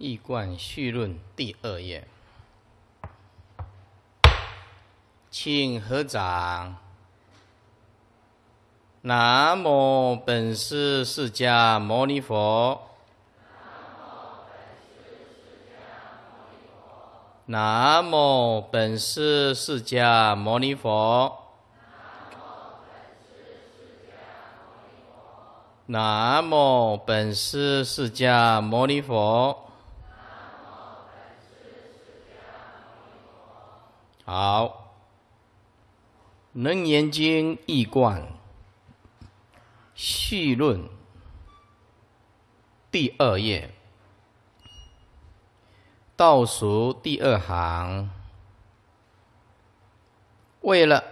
《易观序论》第二页，请合掌。南无本师释迦牟尼佛。南无本师释迦牟尼佛。南无本师释迦牟尼佛。好，《楞严经》易观序论第二页倒数第二行，为了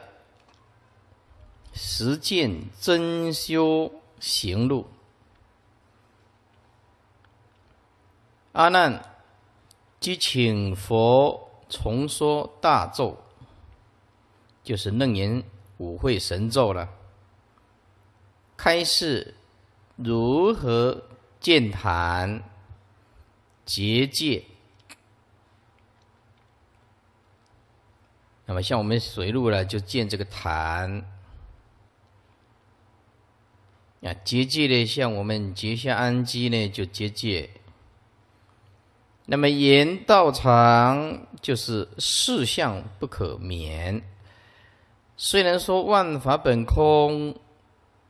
实践真修行路，阿难即请佛。重说大咒，就是楞严五会神咒了。开示如何建坛结界？那么像我们水路呢，就建这个坛啊，结界呢？像我们结下安基呢就结界。那么言道长就是四相不可免。虽然说万法本空，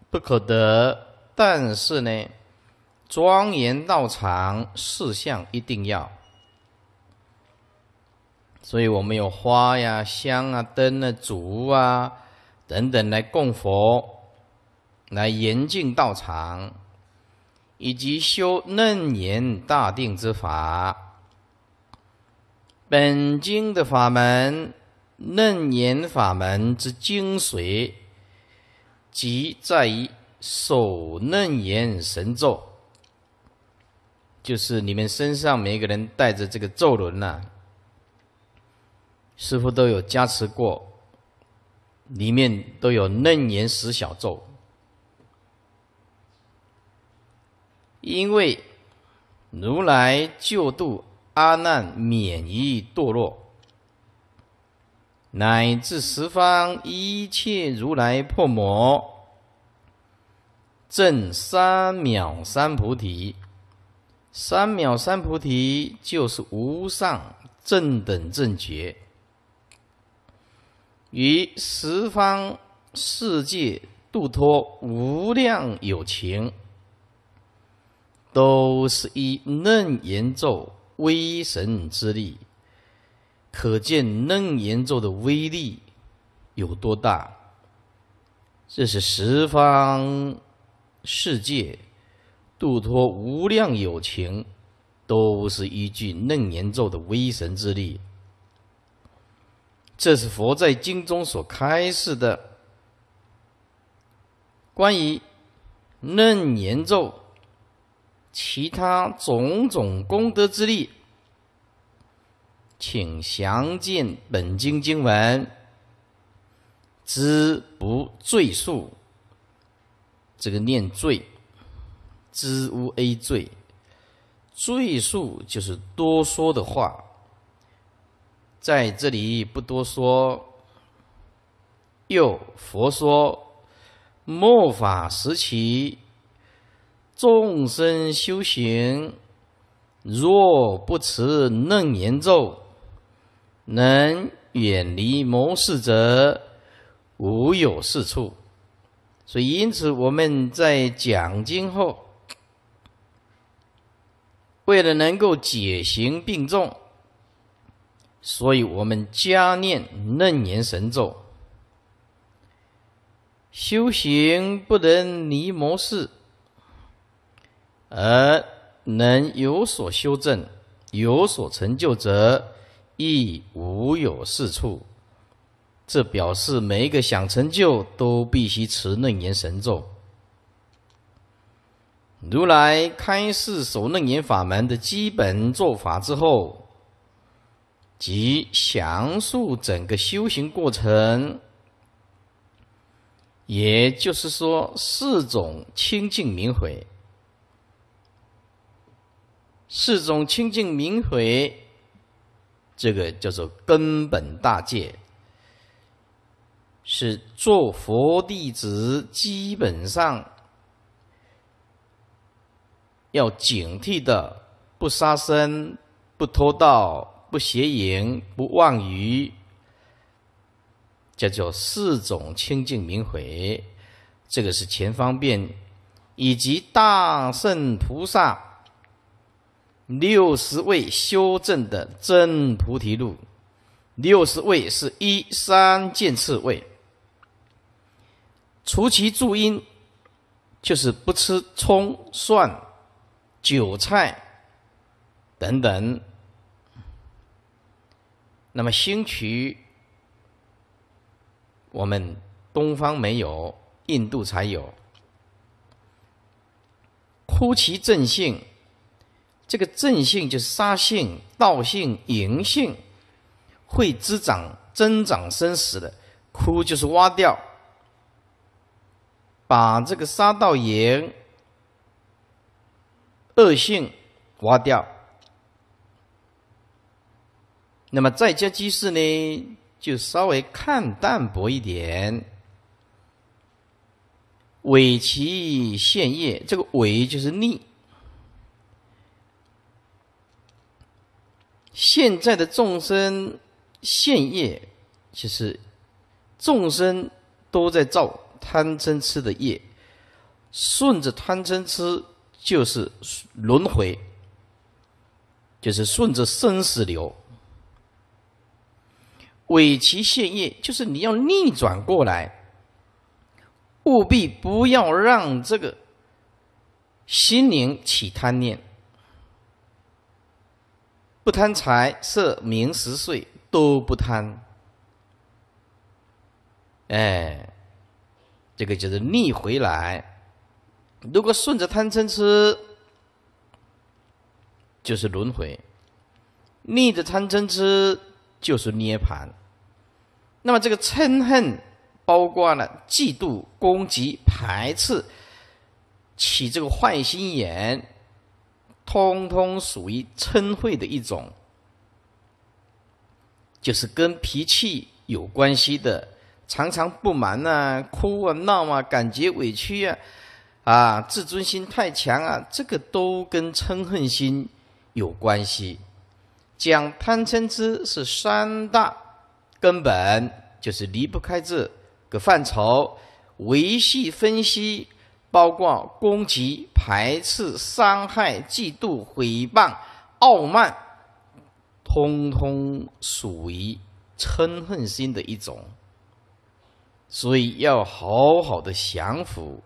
不可得，但是呢，庄严道场四相一定要。所以我们有花呀、香啊、灯啊、烛啊等等来供佛，来严禁道场，以及修楞严大定之法。本经的法门，楞严法门之精髓，即在于守楞严神咒，就是你们身上每一个人带着这个咒轮呐，师傅都有加持过，里面都有楞严十小咒，因为如来救度。阿难免于堕落，乃至十方一切如来破魔，正三藐三菩提。三藐三菩提就是无上正等正觉，于十方世界度脱无量有情，都是以楞严咒。威神之力，可见楞严咒的威力有多大。这是十方世界度脱无量有情，都是依据楞严咒的威神之力。这是佛在经中所开示的关于楞严咒。其他种种功德之力，请详见本经经文，知不罪数。这个念“罪，知乌 a 罪，罪数就是多说的话，在这里不多说。又佛说，末法时期。众生修行，若不持楞严咒，能远离谋事者，无有是处。所以，因此我们在讲经后，为了能够解行并重，所以我们加念楞严神咒，修行不能离魔事。而能有所修正、有所成就者，亦无有是处。这表示每一个想成就，都必须持楞严神咒。如来开示守楞严法门的基本做法之后，即详述整个修行过程，也就是说，四种清净明慧。四种清净明慧，这个叫做根本大戒，是做佛弟子基本上要警惕的：不杀生、不偷盗、不邪淫、不妄语，叫做四种清净明慧。这个是前方便，以及大圣菩萨。六十位修正的真菩提路，六十位是一三见次位，除其注音，就是不吃葱蒜、韭菜等等。那么星渠我们东方没有，印度才有。枯其正性。这个正性就是杀性、道性、淫性，会滋长、增长、生死的。枯就是挖掉，把这个杀道盐恶性挖掉。那么在家居士呢，就稍微看淡薄一点。萎其现业，这个萎就是逆。现在的众生现业，其实众生都在造贪嗔痴的业，顺着贪嗔痴就是轮回，就是顺着生死流。尾期现业就是你要逆转过来，务必不要让这个心灵起贪念。不贪财，色名食睡都不贪，哎，这个就是逆回来。如果顺着贪嗔痴，就是轮回；逆着贪嗔痴，就是涅盘。那么这个嗔恨包括了嫉妒、攻击、排斥，起这个坏心眼。通通属于嗔恚的一种，就是跟脾气有关系的，常常不满啊、哭啊、闹啊，感觉委屈啊，啊，自尊心太强啊，这个都跟嗔恨心有关系。讲贪嗔痴是三大根本，就是离不开这个范畴，维系分析。包括攻击、排斥、伤害、嫉妒、诽谤、傲慢，通通属于嗔恨心的一种。所以要好好的降服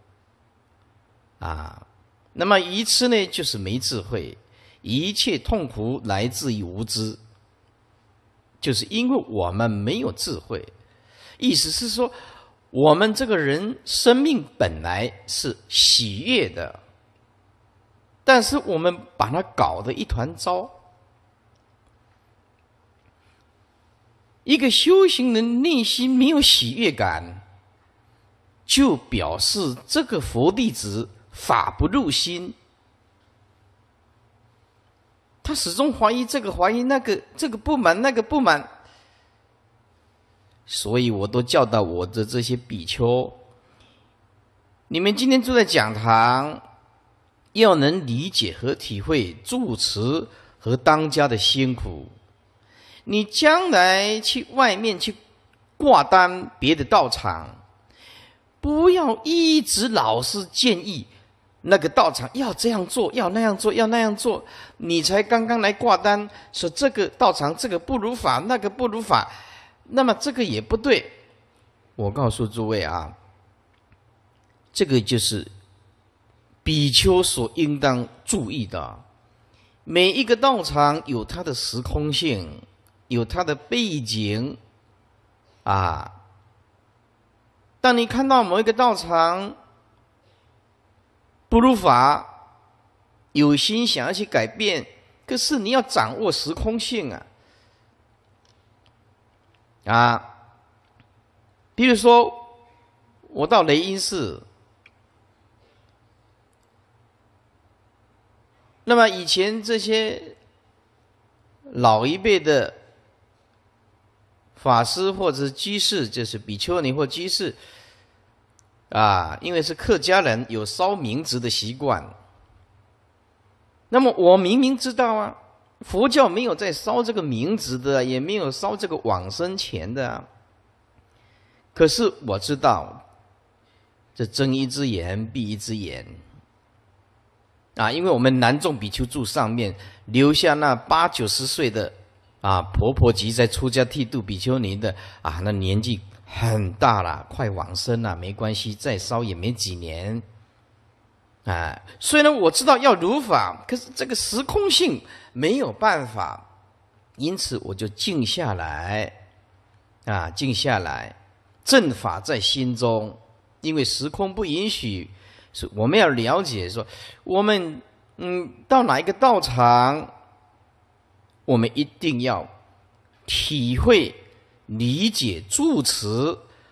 啊，那么一次呢，就是没智慧，一切痛苦来自于无知，就是因为我们没有智慧，意思是说。我们这个人生命本来是喜悦的，但是我们把它搞得一团糟。一个修行人内心没有喜悦感，就表示这个佛弟子法不入心。他始终怀疑这个怀疑那个，这个不满那个不满。所以，我都教导我的这些比丘：你们今天住在讲堂，要能理解和体会住持和当家的辛苦。你将来去外面去挂单别的道场，不要一直老是建议那个道场要这样做，要那样做，要那样做。你才刚刚来挂单，说这个道场这个不如法，那个不如法。那么这个也不对，我告诉诸位啊，这个就是比丘所应当注意的。每一个道场有它的时空性，有它的背景啊。当你看到某一个道场不如法，有心想要去改变，可是你要掌握时空性啊。啊，比如说，我到雷音寺，那么以前这些老一辈的法师或者居士，就是比丘尼或居士，啊，因为是客家人，有烧冥纸的习惯。那么我明明知道啊。佛教没有在烧这个名字的，也没有烧这个往生钱的。可是我知道，这睁一只眼闭一只眼啊！因为我们南众比丘住上面，留下那八九十岁的啊婆婆级在出家剃度比丘尼的啊，那年纪很大了，快往生了，没关系，再烧也没几年。啊，虽然我知道要如法，可是这个时空性没有办法，因此我就静下来，啊，静下来，正法在心中。因为时空不允许，是我们要了解说，我们嗯，到哪一个道场，我们一定要体会、理解住持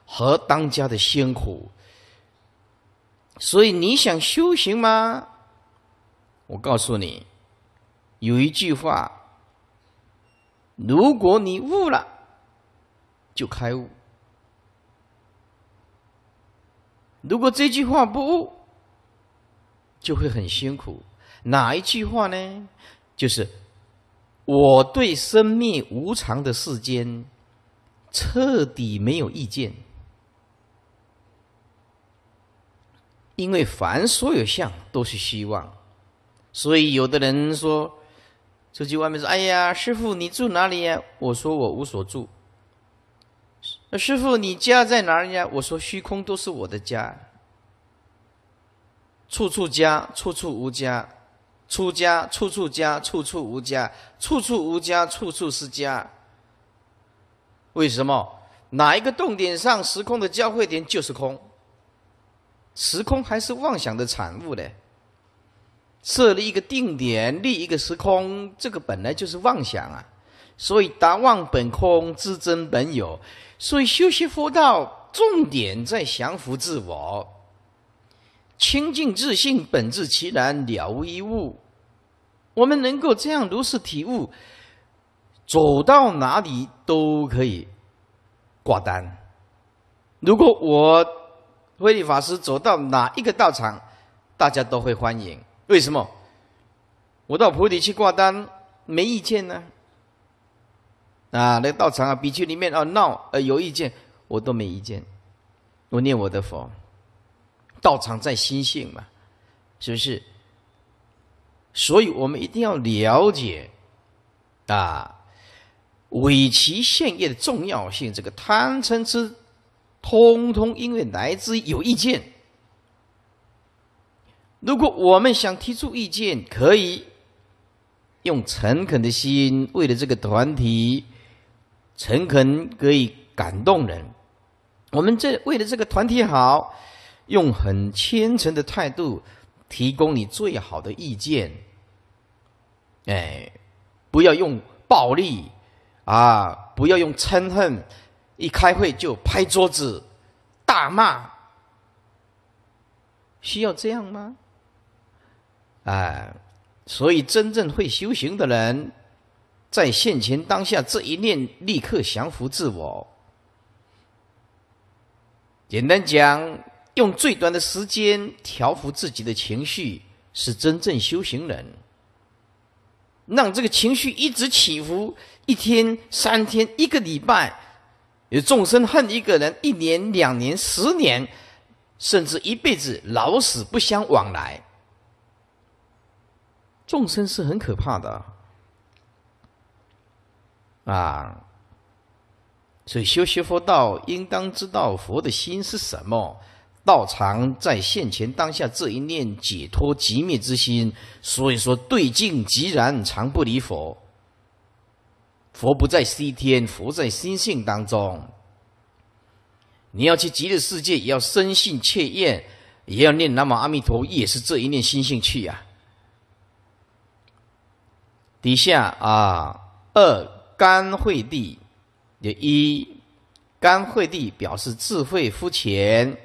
和当家的辛苦。所以你想修行吗？我告诉你，有一句话：如果你悟了，就开悟；如果这句话不悟，就会很辛苦。哪一句话呢？就是我对生命无常的世间彻底没有意见。因为凡所有相都是虚妄，所以有的人说，出去外面说：“哎呀，师傅，你住哪里呀？”我说：“我无所住。”师傅，你家在哪里呀？我说：“虚空都是我的家，处处家，处处无家，出家处处家，处处无家，处处无家，处处是家。”为什么？哪一个动点上时空的交汇点就是空？时空还是妄想的产物嘞。设立一个定点，立一个时空，这个本来就是妄想啊。所以达望本空，自真本有。所以修习佛道，重点在降服自我，清净自信，本质其然，了无一物。我们能够这样如实体悟，走到哪里都可以挂单。如果我。慧律法师走到哪一个道场，大家都会欢迎。为什么？我到菩提去挂单，没意见呢。啊，那个道场啊，比丘里面啊闹，呃有意见，我都没意见。我念我的佛。道场在心性嘛，是不是？所以我们一定要了解啊，尾期现业的重要性。这个贪嗔痴。通通因为来自有意见。如果我们想提出意见，可以用诚恳的心，为了这个团体，诚恳可以感动人。我们这为了这个团体好，用很虔诚的态度提供你最好的意见。哎，不要用暴力，啊，不要用嗔恨。一开会就拍桌子，大骂，需要这样吗？哎，所以真正会修行的人，在现前当下这一念立刻降服自我。简单讲，用最短的时间调服自己的情绪，是真正修行人。让这个情绪一直起伏，一天、三天、一个礼拜。有众生恨一个人，一年、两年、十年，甚至一辈子，老死不相往来。众生是很可怕的啊！所以修学佛道，应当知道佛的心是什么。道常在现前当下这一念解脱即灭之心。所以说，对境即然，常不离佛。佛不在西天，佛在心性当中。你要去极乐世界，也要深信切愿，也要念南无阿弥陀，也是这一念心性去呀。底下啊，二干惠地，有一干惠地表示智慧肤浅，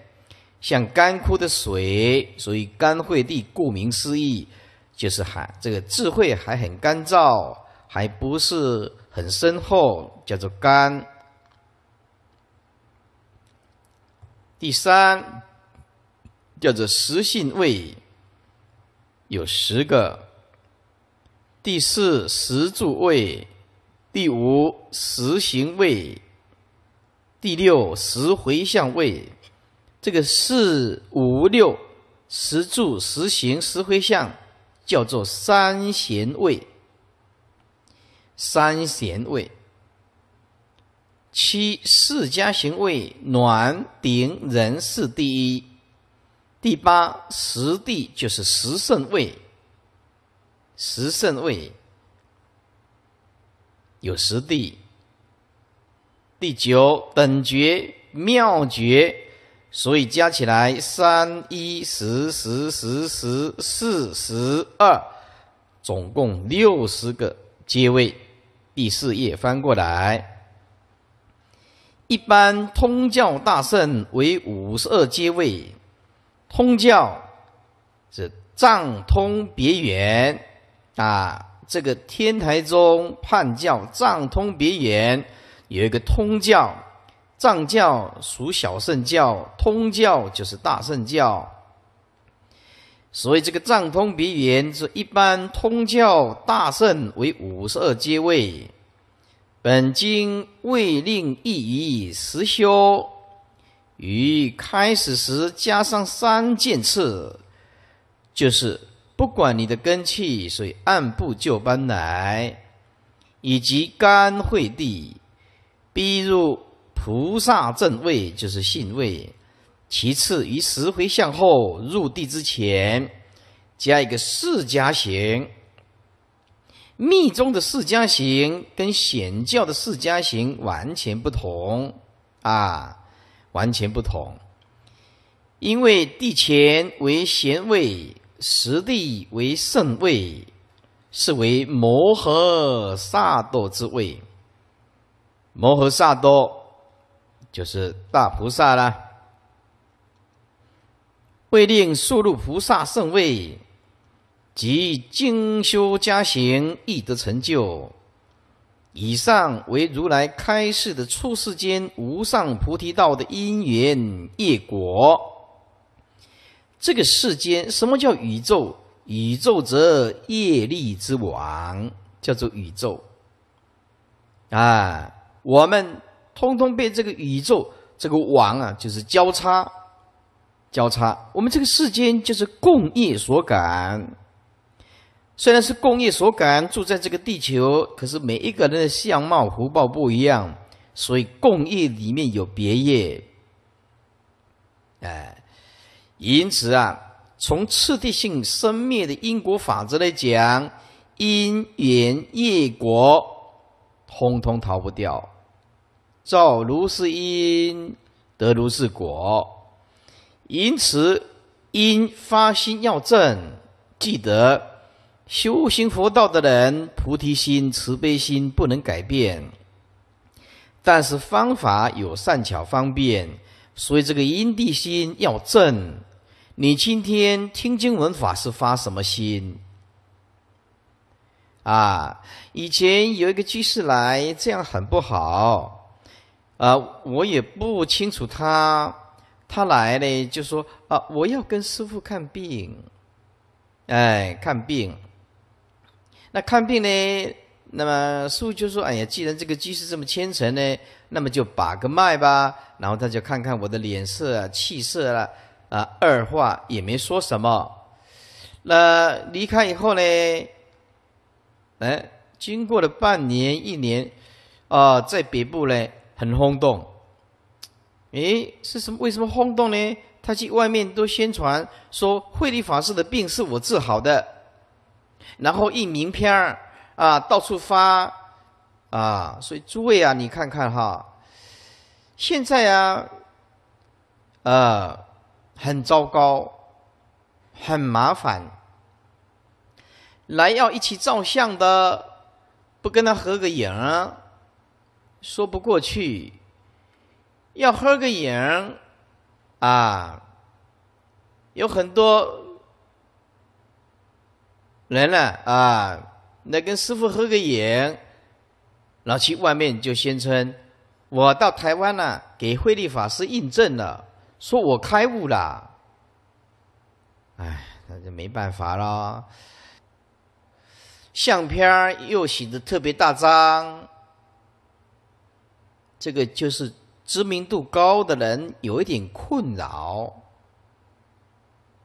像干枯的水，所以干惠地顾名思义就是还这个智慧还很干燥，还不是。很深厚，叫做肝。第三叫做食性味，有十个。第四食住味，第五食行味，第六食回向味。这个四五六食住食行实回向，叫做三贤位。三贤位，七世家行位，暖顶人是第一，第八十地就是十圣位，十圣位有十地，第九等觉妙觉，所以加起来三一十十十十四十二，总共六十个阶位。第四页翻过来，一般通教大圣为五十二阶位，通教是藏通别圆啊，这个天台宗判教藏通别圆有一个通教，藏教属小圣教，通教就是大圣教。所以这个藏通别圆是一般通教大圣为五十二阶位，本经未令易于实修，于开始时加上三件次，就是不管你的根气，所以按部就班来，以及肝会地，逼入菩萨正位就是性位。其次，于十回向后入地之前，加一个四加行。密宗的四加行跟显教的四加行完全不同啊，完全不同。因为地前为贤位，实地为圣位，是为摩诃萨多之位。摩诃萨多就是大菩萨啦。会令速入菩萨圣位，及精修加行亦得成就。以上为如来开示的初世间无上菩提道的因缘业果。这个世间，什么叫宇宙？宇宙则业力之王，叫做宇宙。啊，我们通通被这个宇宙这个网啊，就是交叉。交叉，我们这个世间就是共业所感。虽然是共业所感，住在这个地球，可是每一个人的相貌、福报不一样，所以共业里面有别业。哎，因此啊，从次第性生灭的因果法则来讲，因缘业果，通通逃不掉。造如是因，得如是果。因此，因发心要正，记得修行佛道的人，菩提心、慈悲心不能改变。但是方法有善巧方便，所以这个因地心要正。你今天听经文法是发什么心？啊，以前有一个居士来，这样很不好。啊，我也不清楚他。他来呢，就说啊，我要跟师傅看病，哎，看病。那看病呢，那么师傅就说，哎呀，既然这个居士这么虔诚呢，那么就把个脉吧，然后他就看看我的脸色啊、气色了，啊，二话也没说什么。那离开以后呢，哎，经过了半年、一年，啊，在北部呢，很轰动。诶，是什么？为什么轰动呢？他去外面都宣传说慧理法师的病是我治好的，然后印名片儿啊到处发啊，所以诸位啊，你看看哈，现在啊，呃，很糟糕，很麻烦，来要一起照相的，不跟他合个影，说不过去。要合个影，啊，有很多人呢，啊，来跟师傅合个影，然后去外面就宣称我到台湾了，给慧立法师印证了，说我开悟了。哎，那就没办法了，相片又洗的特别大张，这个就是。知名度高的人有一点困扰，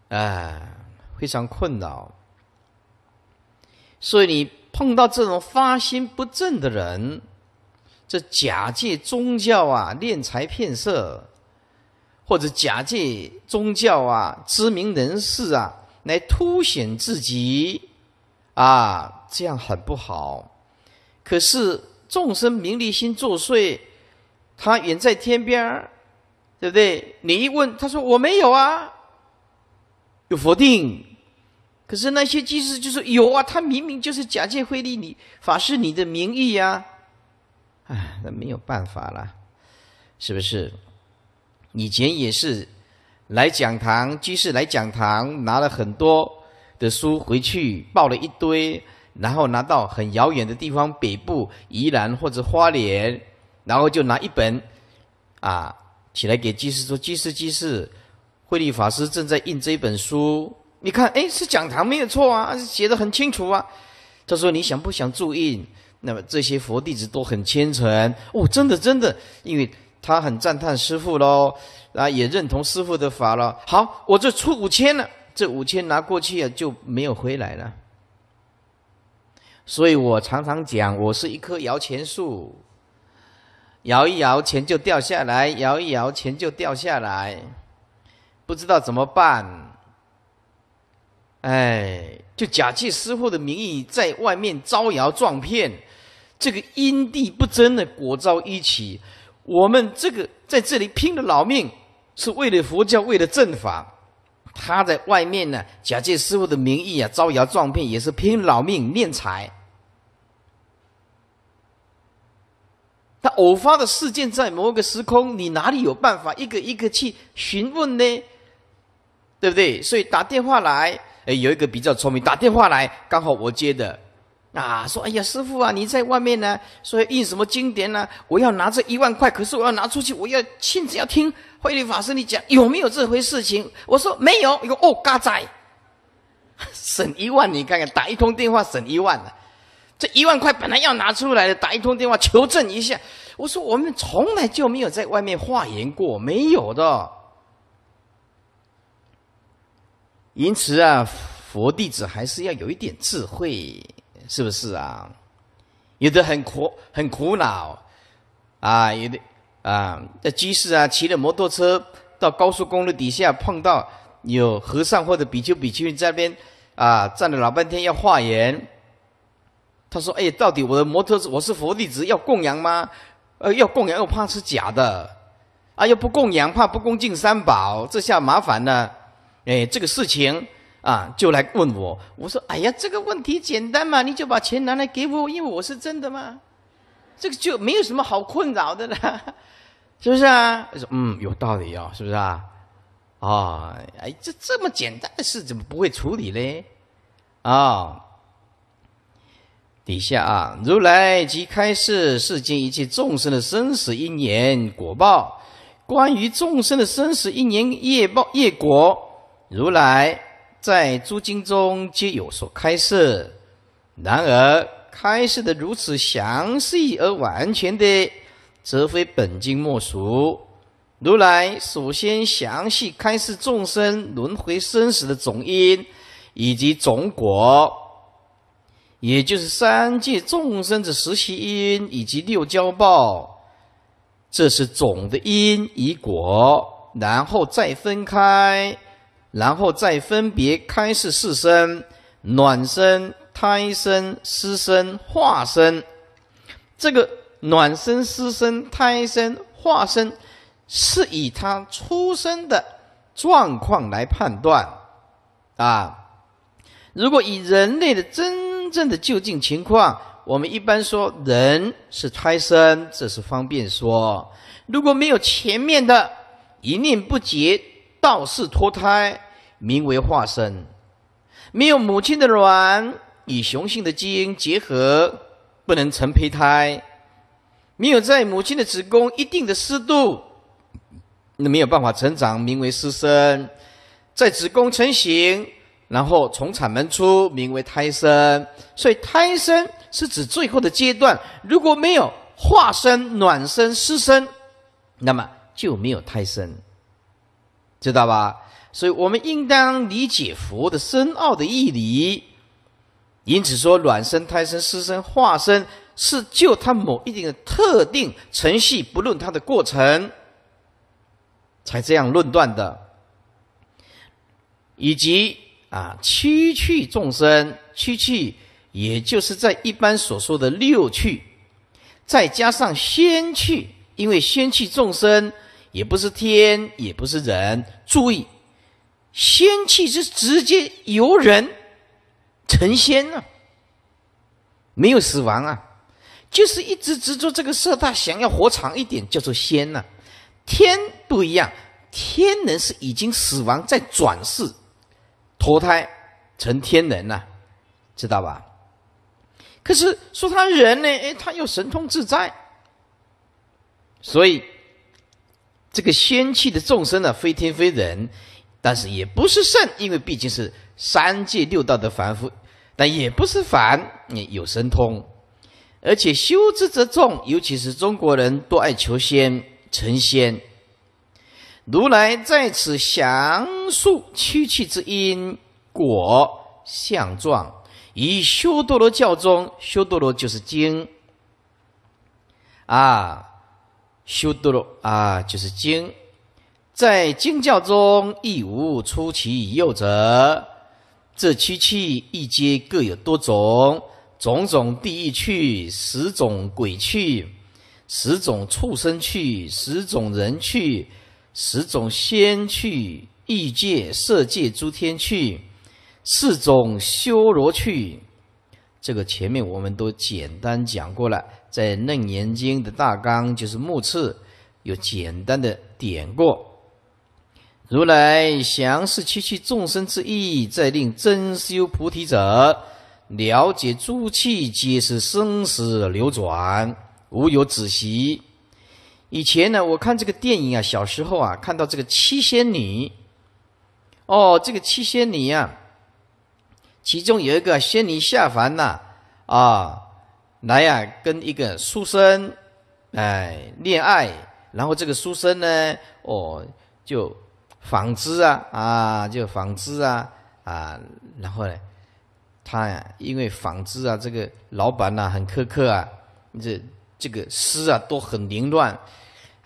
哎，非常困扰。所以你碰到这种发心不正的人，这假借宗教啊，敛财骗色，或者假借宗教啊、知名人士啊来凸显自己，啊，这样很不好。可是众生名利心作祟。他远在天边，对不对？你一问，他说我没有啊，有否定。可是那些居士就说有啊，他明明就是假借慧利你法师你的名义呀，哎，那没有办法了，是不是？以前也是来讲堂，居士来讲堂，拿了很多的书回去，抱了一堆，然后拿到很遥远的地方，北部宜兰或者花莲。然后就拿一本，啊，起来给机师说：“机师，机师，慧力法师正在印这一本书，你看，哎，是讲堂没有错啊，写的很清楚啊。”他说：“你想不想注印？那么这些佛弟子都很虔诚哦，真的真的，因为他很赞叹师傅喽，啊，也认同师傅的法了。好，我这出五千了，这五千拿过去啊就没有回来了。所以我常常讲，我是一棵摇钱树。”摇一摇，钱就掉下来；摇一摇，钱就掉下来，不知道怎么办。哎，就假借师傅的名义，在外面招摇撞骗。这个因地不争的果遭一起，我们这个在这里拼了老命，是为了佛教，为了正法。他在外面呢，假借师傅的名义啊，招摇撞骗，也是拼老命敛财。偶发的事件在某个时空，你哪里有办法一个一个去询问呢？对不对？所以打电话来，哎，有一个比较聪明，打电话来，刚好我接的，啊，说，哎呀，师傅啊，你在外面呢？说印什么经典呢？我要拿这一万块，可是我要拿出去，我要亲自要听慧律法师你讲，有没有这回事情？我说没有。有哦，嘎仔，省一万，你看看，打一通电话省一万了。这一万块本来要拿出来的，打一通电话求证一下。我说我们从来就没有在外面化缘过，没有的。因此啊，佛弟子还是要有一点智慧，是不是啊？有的很苦，很苦恼啊，有的啊，在集市啊，骑着摩托车到高速公路底下碰到有和尚或者比丘比丘在那边啊，站了老半天要化缘。他说：“哎到底我的摩特我是佛弟子，要供养吗？呃，要供养又怕是假的，啊，又不供养怕不恭敬三宝，这下麻烦了。哎，这个事情啊，就来问我。我说：哎呀，这个问题简单嘛，你就把钱拿来给我，因为我是真的嘛，这个就没有什么好困扰的了，是不是啊？他说：嗯，有道理哦，是不是啊？啊，哎，这这么简单的事怎么不会处理嘞？啊。”底下啊，如来即开示世间一切众生的生死因缘果报，关于众生的生死因缘业报业果，如来在诸经中皆有所开示。然而开示的如此详细而完全的，则非本经莫属。如来首先详细开示众生轮回生死的总因以及总果。也就是三界众生的十习因以及六交报，这是总的因与果，然后再分开，然后再分别开示四生：暖生、胎生、湿生、化生。这个暖生、湿生、胎生、化生，是以他出生的状况来判断啊。如果以人类的真。真正的就近情况，我们一般说人是胎生，这是方便说。如果没有前面的一念不绝，道士脱胎，名为化身；没有母亲的卵，与雄性的基因结合，不能成胚胎；没有在母亲的子宫一定的湿度，那没有办法成长，名为失身；在子宫成型。然后从产门出，名为胎生。所以胎生是指最后的阶段。如果没有化生、卵生、湿生，那么就没有胎生，知道吧？所以我们应当理解佛的深奥的义理。因此说，卵生、胎生、湿生、化生是就它某一定的特定程序，不论它的过程，才这样论断的，以及。啊，七趣众生，七趣也就是在一般所说的六趣，再加上仙趣，因为仙趣众生也不是天，也不是人。注意，仙气是直接由人成仙了，没有死亡啊，就是一直执着这个色大，想要活长一点，叫做仙呢。天不一样，天人是已经死亡在转世。脱胎成天人呐，知道吧？可是说他人呢？哎，他又神通自在，所以这个仙气的众生呢，非天非人，但是也不是圣，因为毕竟是三界六道的凡夫，但也不是凡，有神通，而且修之则众，尤其是中国人多爱求仙成仙。如来在此详述七气之因果相状，以修多罗教中，修多罗就是经。啊，修多罗啊，就是经，在经教中亦无出其右者。这七气一阶各有多种，种种地狱趣，十种鬼趣，十种畜生趣，十种人趣。十种仙去，欲界、色界、诸天去；四种修罗去。这个前面我们都简单讲过了，在《楞严经》的大纲就是目次有简单的点过。如来详示七趣众生之意，再令真修菩提者了解诸气皆是生死流转，无有止息。以前呢，我看这个电影啊，小时候啊，看到这个七仙女，哦，这个七仙女啊，其中有一个仙女下凡呐，啊，来呀跟一个书生，哎，恋爱，然后这个书生呢，哦，就纺织啊，啊，就纺织啊，啊，然后呢，他呀，因为纺织啊，这个老板呐很苛刻啊，这这个丝啊都很凌乱。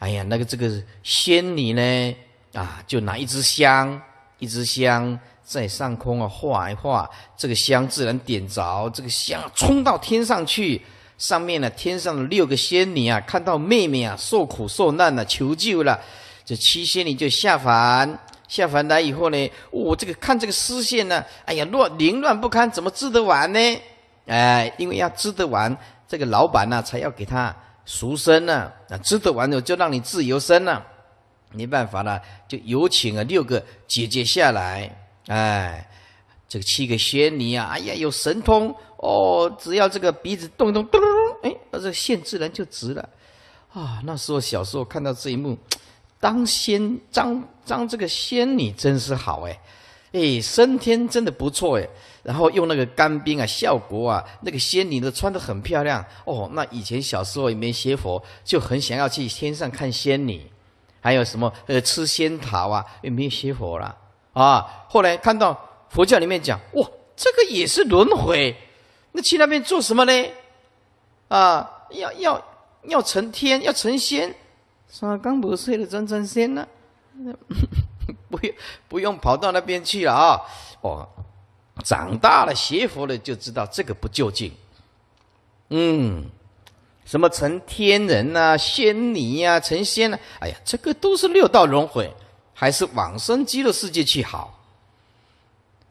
哎呀，那个这个仙女呢啊，就拿一支香，一支香在上空啊画一画，这个香自然点着，这个香冲到天上去，上面呢天上的六个仙女啊，看到妹妹啊受苦受难了，求救了，这七仙女就下凡，下凡来以后呢，我这个看这个丝线呢，哎呀乱凌乱不堪，怎么织得完呢？哎，因为要织得完，这个老板呢才要给他。赎身呢？啊，知的完了就让你自由身啊，没办法了，就有请了六个姐姐下来。哎，这个七个仙女啊，哎呀有神通哦，只要这个鼻子动一动，嘟，哎，那这线自然就直了。啊，那时候小时候看到这一幕，当仙，张张这个仙女真是好哎，哎升天真的不错哎。然后用那个干冰啊，效果啊，那个仙女都穿得很漂亮哦。那以前小时候也没学佛，就很想要去天上看仙女，还有什么呃吃仙桃啊，也没学佛了啊。后来看到佛教里面讲，哇，这个也是轮回，那去那边做什么呢？啊，要要要成天要成仙，三刚不睡的真真仙啊，不用不用跑到那边去了啊，哦。长大了学佛了就知道这个不究竟，嗯，什么成天人呐、仙女呀、成仙呐，哎呀，这个都是六道轮回，还是往生极乐世界去好。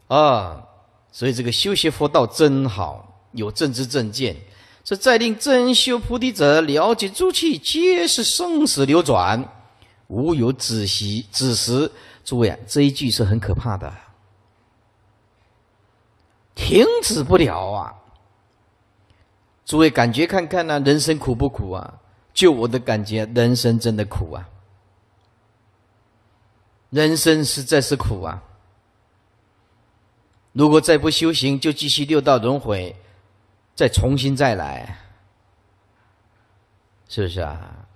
啊，所以这个修学佛道真好，有正知正见，是再令真修菩提者了解诸器皆是生死流转，无有子息子时。诸位，啊，这一句是很可怕的。停止不了啊！诸位感觉看看呢，人生苦不苦啊？就我的感觉，人生真的苦啊！人生实在是苦啊！如果再不修行，就继续六道轮回，再重新再来，是不是啊？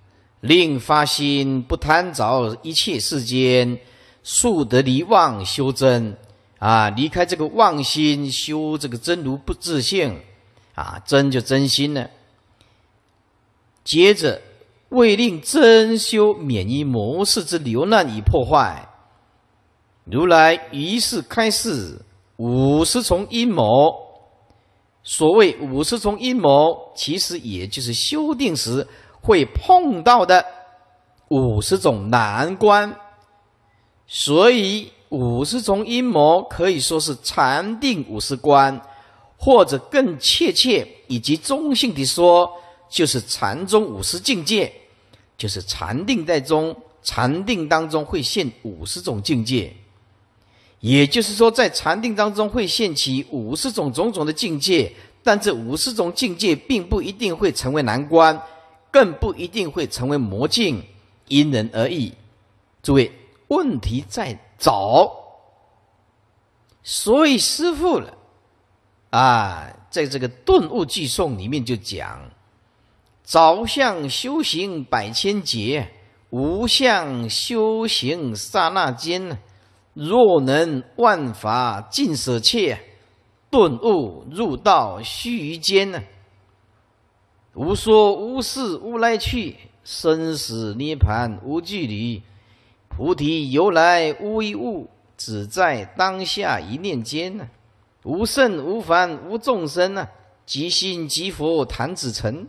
令发心不贪着一切世间，速得离妄修真。啊！离开这个妄心，修这个真如不自性，啊，真就真心呢。接着为令真修免于魔式之流难与破坏，如来于是开示五十重阴谋。所谓五十重阴谋，其实也就是修定时会碰到的五十种难关，所以。五十种阴谋可以说是禅定五十关，或者更确切以及中性的说，就是禅宗五十境界，就是禅定在中禅定当中会现五十种境界，也就是说，在禅定当中会现起五十种种种的境界。但这五十种境界并不一定会成为难关，更不一定会成为魔境，因人而异。诸位，问题在。早，所以师父了，啊，在这个《顿悟记诵》里面就讲：早相修行百千劫，无相修行刹那间。若能万法尽舍弃，顿悟入道须臾间。无说无事无来去，生死涅盘无距离。菩提由来无一物，只在当下一念间啊。无圣无凡无众生啊，即心即佛谈子成。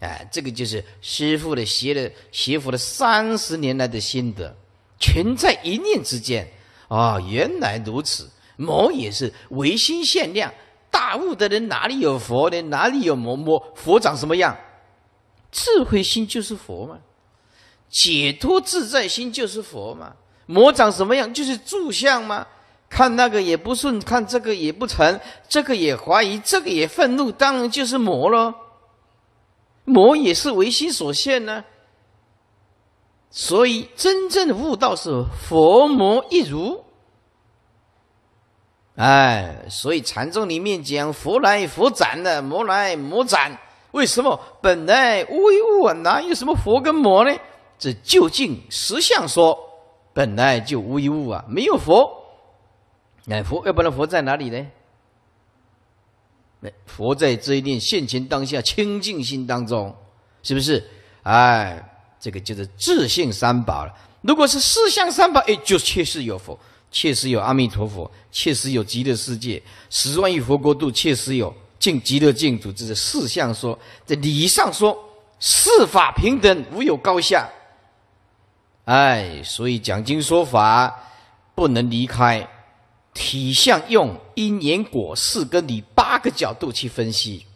哎，这个就是师傅的学的学佛的三十年来的心得，全在一念之间啊！原来如此，魔也是唯心限量。大悟的人哪里有佛呢？哪里有魔？魔佛长什么样？智慧心就是佛嘛。解脱自在心就是佛嘛？魔长什么样？就是住相吗？看那个也不顺，看这个也不成，这个也怀疑，这个也愤怒，当然就是魔喽。魔也是唯心所现呢。所以真正的悟道是佛魔一如。哎，所以禅宗里面讲佛来佛斩的，魔来魔斩。为什么本来无一物哪有什么佛跟魔呢？这究竟实相说本来就无一物啊，没有佛，哪佛？要不然佛在哪里呢？佛在这一念现前当下清净心当中，是不是？哎，这个就是自性三宝了。如果是四相三宝，哎，就确实有佛，确实有阿弥陀佛，确实有极乐世界，十万亿佛国度，确实有，尽极乐净土，这是四相说。这理上说，四法平等，无有高下。哎，所以讲经说法不能离开体相用因缘果四根理八个角度去分析。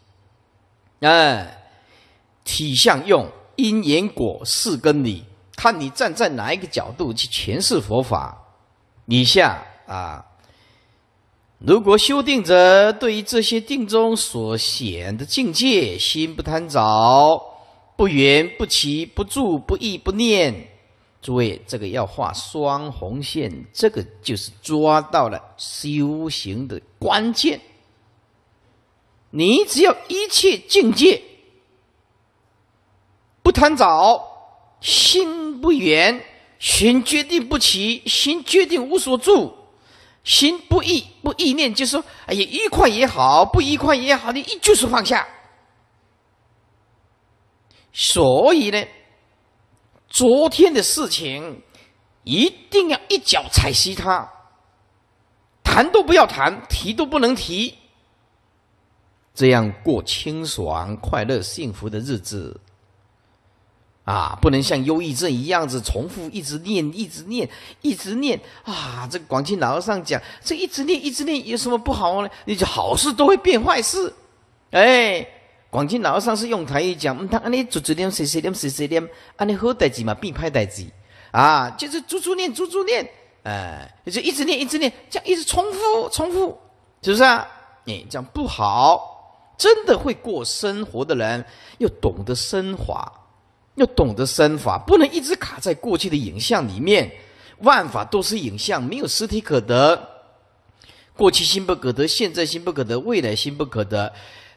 哎，体相用因缘果四根理，看你站在哪一个角度去诠释佛法。以下啊，如果修定者对于这些定中所显的境界，心不贪着，不缘不起，不住不意不念。注意，这个要画双红线，这个就是抓到了修行的关键。你只要一切境界不贪早，心不远，心决定不起，心决定无所住，心不意不意念，就说哎呀，愉快也好，不愉快也好，你就是放下。所以呢。昨天的事情，一定要一脚踩熄它。谈都不要谈，提都不能提。这样过清爽、快乐、幸福的日子。啊，不能像忧郁症一样子，重复一直念，一直念，一直念。啊，这个广清老和尚讲，这一直念，一直念，有什么不好呢？你就好事都会变坏事，哎。广进老和尚是用台语讲，唔通安尼做做念，说说念，说说念，安尼好代志嘛，变歹代志，啊，就是做做念，做做念，哎，你就一直念，一直念，这样一直重复，重复，是不是啊？你这样不好，真的会过生活的人，要懂得升华，要懂得升华，不能一直卡在过去的影像里面。万法都是影像，没有实体可得。过去心不可得，现在心不可得，未来心不可得。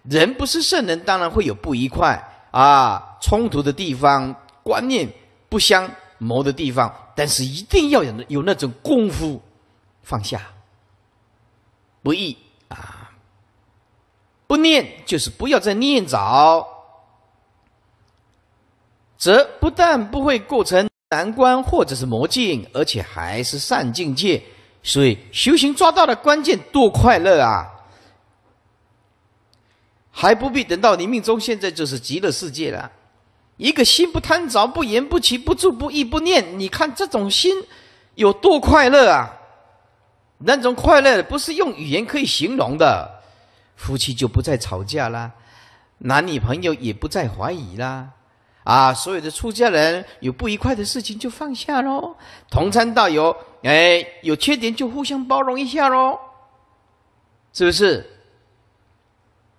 人不是圣人，当然会有不愉快啊，冲突的地方，观念不相谋的地方。但是一定要有有那种功夫放下，不易啊。不念就是不要再念着，则不但不会构成难关或者是魔境，而且还是善境界。所以修行抓到的关键多快乐啊！还不必等到你命中，现在就是极乐世界了。一个心不贪着、不言、不起、不住、不意、不念，你看这种心有多快乐啊？那种快乐不是用语言可以形容的。夫妻就不再吵架啦，男女朋友也不再怀疑啦。啊，所有的出家人有不愉快的事情就放下喽。同参道友，哎，有缺点就互相包容一下喽，是不是？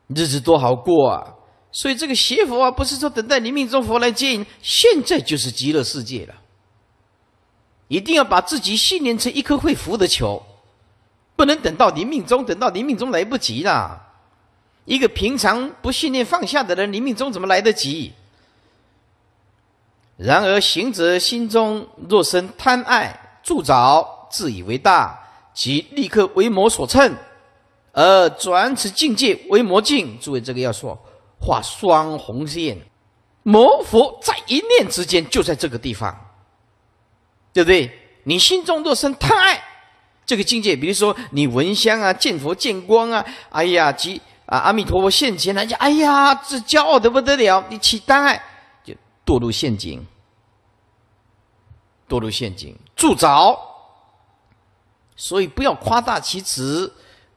日子多好过啊！所以这个邪佛啊，不是说等待你命中佛来接引，现在就是极乐世界了。一定要把自己训练成一颗会浮的球，不能等到临命中，等到临命中来不及了。一个平常不训练放下的人，临命中怎么来得及？然而行者心中若生贪爱、助着、自以为大，即立刻为魔所趁。而转此境界为魔境，注意这个要说画双红线，魔佛在一念之间就在这个地方，对不对？你心中若生贪爱，这个境界，比如说你闻香啊、见佛见光啊，哎呀，即啊阿弥陀佛现前来讲，哎呀，这骄傲的不得了，你起贪爱就堕入陷阱，堕入陷阱助着，所以不要夸大其词。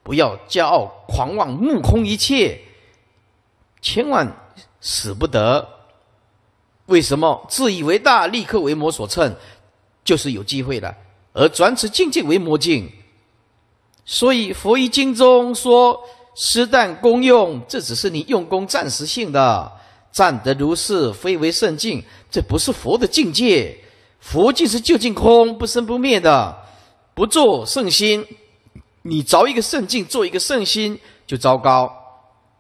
不要骄傲、狂妄、目空一切，千万使不得。为什么自以为大，立刻为魔所称，就是有机会了。而转此境界为魔境，所以《佛一经》中说：“施但功用，这只是你用功暂时性的，暂得如是，非为圣境。这不是佛的境界，佛境是究竟空、不生不灭的，不做圣心。”你着一个圣境，做一个圣心就糟糕。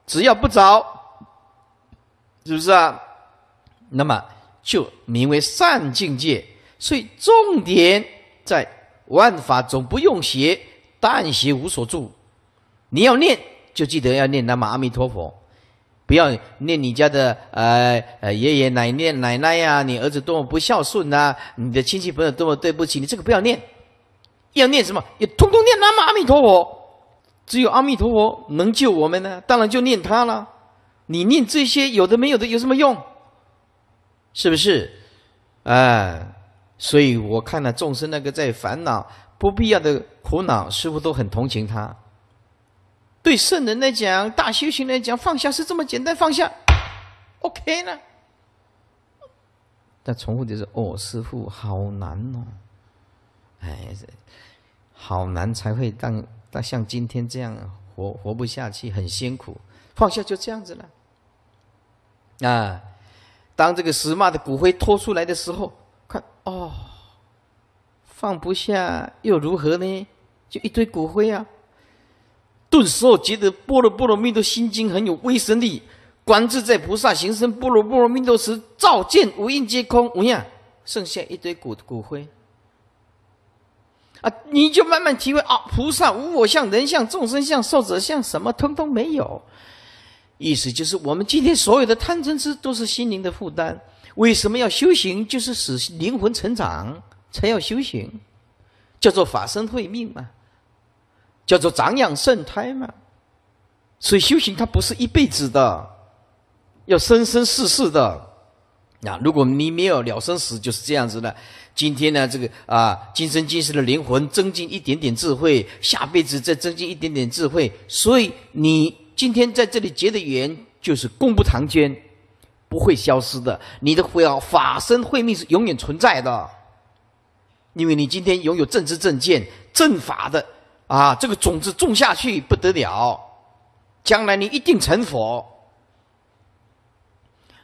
只要不着，是不是啊？那么就名为善境界。所以重点在万法总不用邪，但邪无所住。你要念，就记得要念南无阿弥陀佛，不要念你家的呃呃爷爷奶奶奶奶呀，你儿子多么不孝顺呐，你的亲戚朋友多么对不起，你这个不要念。要念什么？也通通念阿弥陀佛。只有阿弥陀佛能救我们呢，当然就念他了。你念这些有的没有的有什么用？是不是？哎，所以我看了众生那个在烦恼、不必要的苦恼，师傅都很同情他。对圣人来讲，大修行来讲，放下是这么简单，放下，OK 呢？但重复的是，哦，师傅好难哦，哎。好难才会当，当像今天这样活活不下去，很辛苦，放下就这样子了。啊，当这个石马的骨灰拖出来的时候，看哦，放不下又如何呢？就一堆骨灰啊。顿时我觉得《波罗波罗蜜多心经》很有威神力，观自在菩萨行深般若波罗蜜多时，照见五蕴皆空，无恙，剩下一堆骨骨灰。啊，你就慢慢体会啊，菩萨无我相、人相、众生相、寿者相，什么通通没有。意思就是，我们今天所有的贪嗔痴都是心灵的负担。为什么要修行？就是使灵魂成长，才要修行。叫做法身慧命嘛，叫做长养圣胎嘛。所以修行它不是一辈子的，要生生世世的。那如果你没有了生死，就是这样子的。今天呢，这个啊，今生今世的灵魂增进一点点智慧，下辈子再增进一点点智慧。所以你今天在这里结的缘就是功不唐捐，不会消失的。你的佛啊法身慧命是永远存在的，因为你今天拥有正知正见正法的啊，这个种子种下去不得了，将来你一定成佛。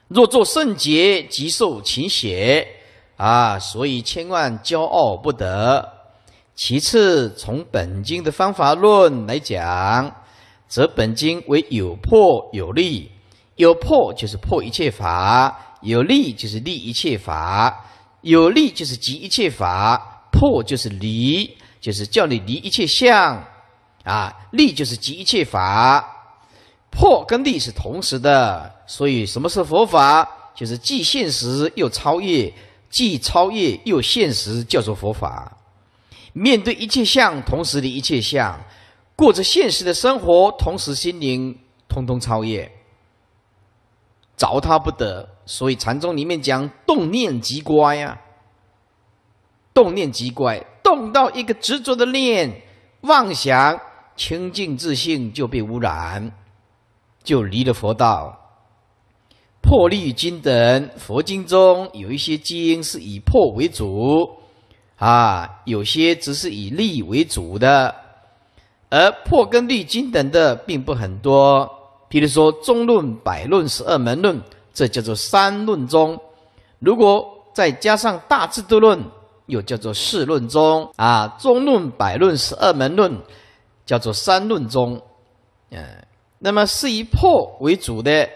若作圣洁，即受勤邪。啊，所以千万骄傲不得。其次，从本经的方法论来讲，则本经为有破有立。有破就是破一切法，有利就是立一切法，有利就是即一切法，破就是离，就是叫你离一切相。啊，立就是即一切法，破跟立是同时的。所以，什么是佛法？就是既现实又超越。既超越又现实，叫做佛法。面对一切相，同时的一切相，过着现实的生活，同时心灵通通超越，着他不得。所以禅宗里面讲动念即乖啊，动念即乖，动到一个执着的念、妄想，清净自信就被污染，就离了佛道。破例经等佛经中有一些经是以破为主，啊，有些只是以立为主的，而破跟立经等的并不很多。比如说中论、百论、十二门论，这叫做三论宗。如果再加上大智度论，又叫做四论宗。啊，中论、百论、十二门论，叫做三论宗，嗯，那么是以破为主的。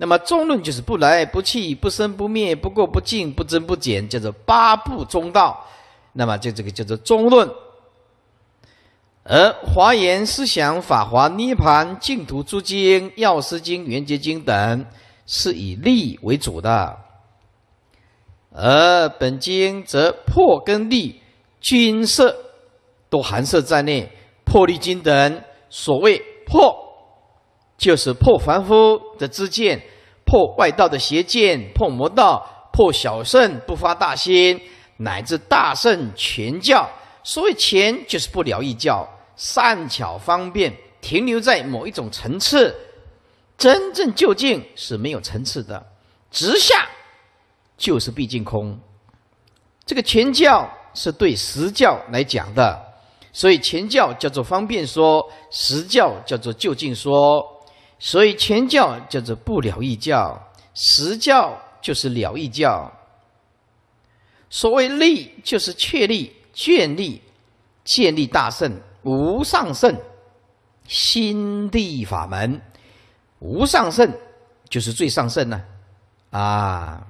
那么中论就是不来不去不生不灭不过不净不增不减，叫做八部中道。那么就这个叫做中论。而华严思想、法华涅槃、净土诸经、药师经、圆觉经等是以利为主的。而本经则破根利，均色都含摄在内。破立经等，所谓破，就是破凡夫。的知见，破外道的邪见，破魔道，破小圣不发大心，乃至大圣全教。所谓全，就是不了一教，善巧方便停留在某一种层次。真正究竟是没有层次的，直下就是毕竟空。这个全教是对实教来讲的，所以全教叫做方便说，实教叫做究竟说。所以前教叫做不了义教，实教就是了义教。所谓立，就是确立、建立、建立大圣、无上圣心地法门。无上圣就是最上圣呢。啊，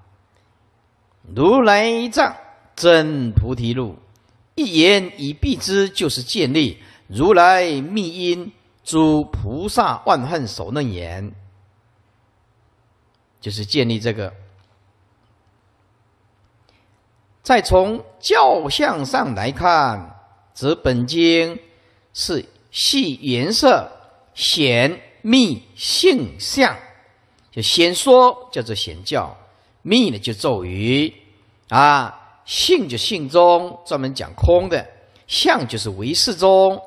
如来一真菩提路，一言以蔽之，就是建立如来密因。诸菩萨万恨手能言，就是建立这个。再从教相上来看，则本经是系颜色、显密性相。就显说叫做显教，密呢就咒语啊，性就性中专门讲空的，相就是唯识中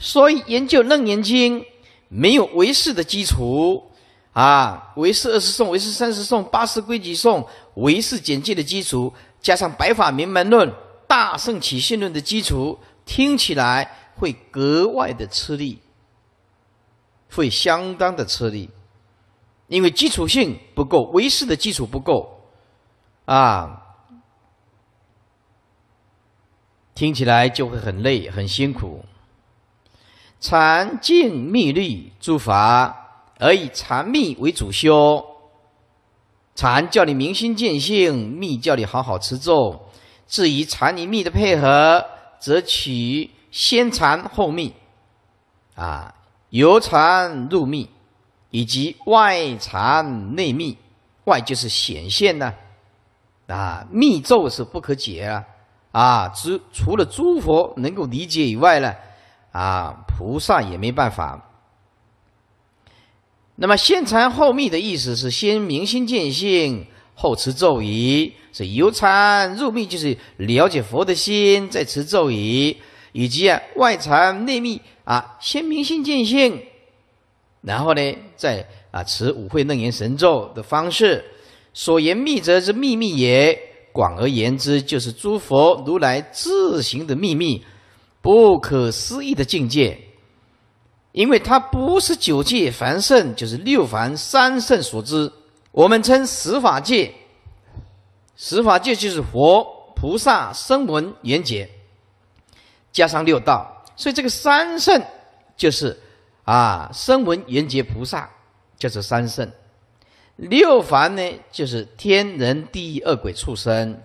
所以研究楞严经没有唯师的基础啊，唯师二十诵，唯师三十诵，八十规矩诵，唯师简介的基础，加上《白法明门论》《大圣起信论》的基础，听起来会格外的吃力，会相当的吃力，因为基础性不够，维识的基础不够啊，听起来就会很累，很辛苦。禅、静、密、律诸法，而以禅密为主修。禅叫你明心见性，密叫你好好持咒。至于禅与密的配合，则取先禅后密，啊，由禅入密，以及外禅内密。外就是显现呢，啊，密咒是不可解啊，啊，除除了诸佛能够理解以外呢。啊，菩萨也没办法。那么，先禅后密的意思是先明心见性，后持咒语，是由禅入密，就是了解佛的心，再持咒语，以及啊外禅内密啊，先明心见性，然后呢，再啊持五会楞严神咒的方式。所言密则之秘密也，广而言之，就是诸佛如来自行的秘密。不可思议的境界，因为它不是九界凡圣，就是六凡三圣所知。我们称十法界，十法界就是佛、菩萨、声闻、缘觉，加上六道。所以这个三圣就是啊，声闻、缘觉、菩萨，就是三圣；六凡呢，就是天、人、地狱、恶鬼、畜生。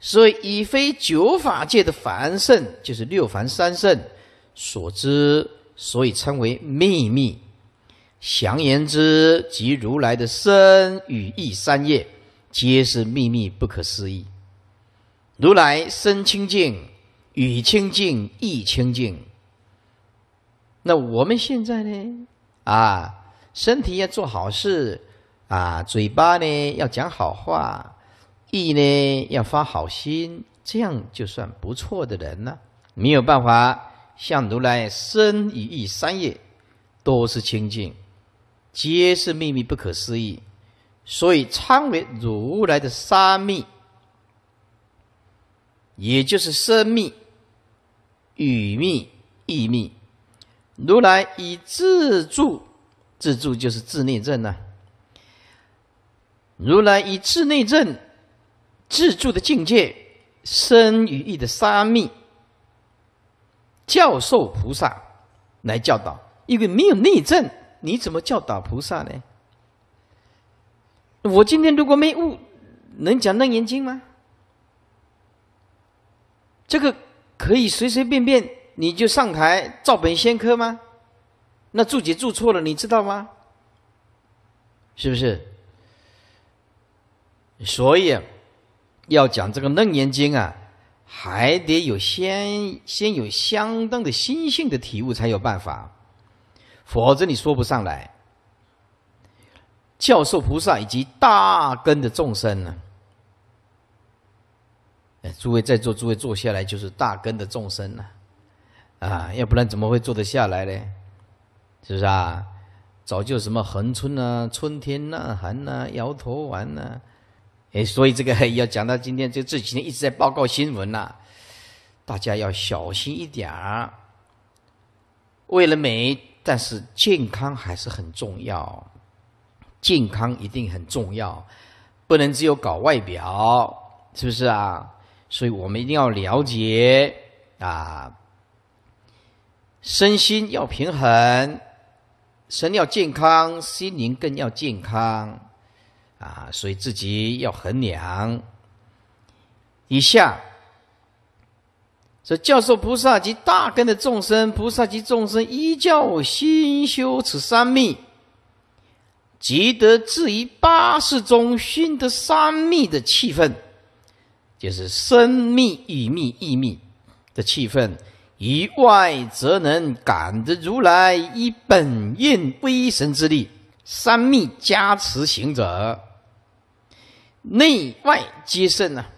所以，以非九法界的凡圣，就是六凡三圣所知，所以称为秘密。详言之，即如来的身与意三业，皆是秘密，不可思议。如来身清净，语清净，意清净。那我们现在呢？啊，身体要做好事，啊，嘴巴呢要讲好话。意呢要发好心，这样就算不错的人了。没有办法，像如来生与意三业都是清净，皆是秘密不可思议，所以称为如来的三密，也就是生密、语密、意密。如来以自住，自住就是自内证呢。如来以自内证。自助的境界，生于义的沙弥，教授菩萨来教导，因为没有内证，你怎么教导菩萨呢？我今天如果没悟，能讲楞严经吗？这个可以随随便便你就上台照本宣科吗？那注解注错了，你知道吗？是不是？所以。要讲这个《楞严经》啊，还得有先先有相当的心性的体悟才有办法，否则你说不上来。教授菩萨以及大根的众生呢？诸位在座诸位坐下来就是大根的众生了，啊，要不然怎么会坐得下来呢？是不是啊？早就什么恒春啊、春天呐寒呐、摇头丸呐。哎，所以这个 要讲到今天，就这几天一直在报告新闻呐，大家要小心一点儿。为了美，但是健康还是很重要，健康一定很重要，不能只有搞外表，是不是啊？所以我们一定要了解啊，身心要平衡，身要健康，心灵更要健康。啊，所以自己要衡量一下。这教授菩萨及大根的众生，菩萨及众生依教心修此三密，即得至于八世中熏得三密的气氛，就是生密、与密、意密的气氛。于外则能感得如来以本愿威神之力，三密加持行者。内外皆胜啊，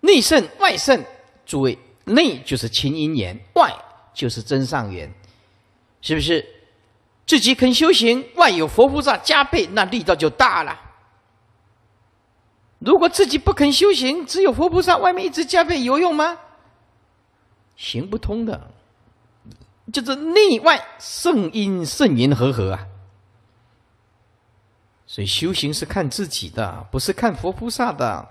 内胜外胜，诸位，内就是清因缘，外就是真上缘，是不是？自己肯修行，外有佛菩萨加倍，那力道就大了。如果自己不肯修行，只有佛菩萨外面一直加倍，有用吗？行不通的，就是内外圣因圣缘和合啊。所以修行是看自己的，不是看佛菩萨的。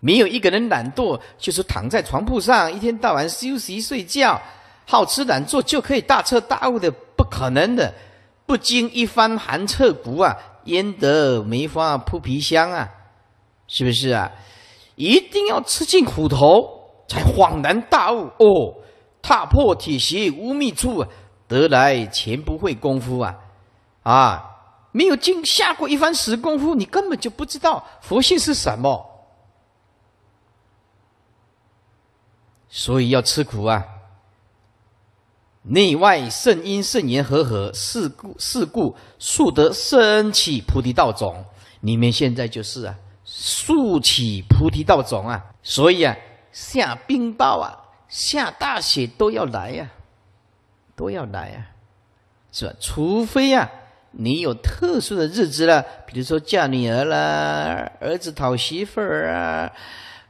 没有一个人懒惰，就是躺在床铺上一天到晚休息睡觉、好吃懒做，就可以大彻大悟的，不可能的。不经一番寒彻骨啊，焉得梅花扑鼻香啊？是不是啊？一定要吃尽苦头，才恍然大悟。哦，踏破铁鞋无觅处得来全不费功夫啊！啊！没有经下过一番死功夫，你根本就不知道佛性是什么。所以要吃苦啊！内外圣因圣缘和合，是故是故，速得生起菩提道种。你们现在就是啊，速起菩提道种啊！所以啊，下冰雹啊，下大雪都要来呀，都要来啊，是吧？除非啊。你有特殊的日子了，比如说嫁女儿啦、儿子讨媳妇儿啊，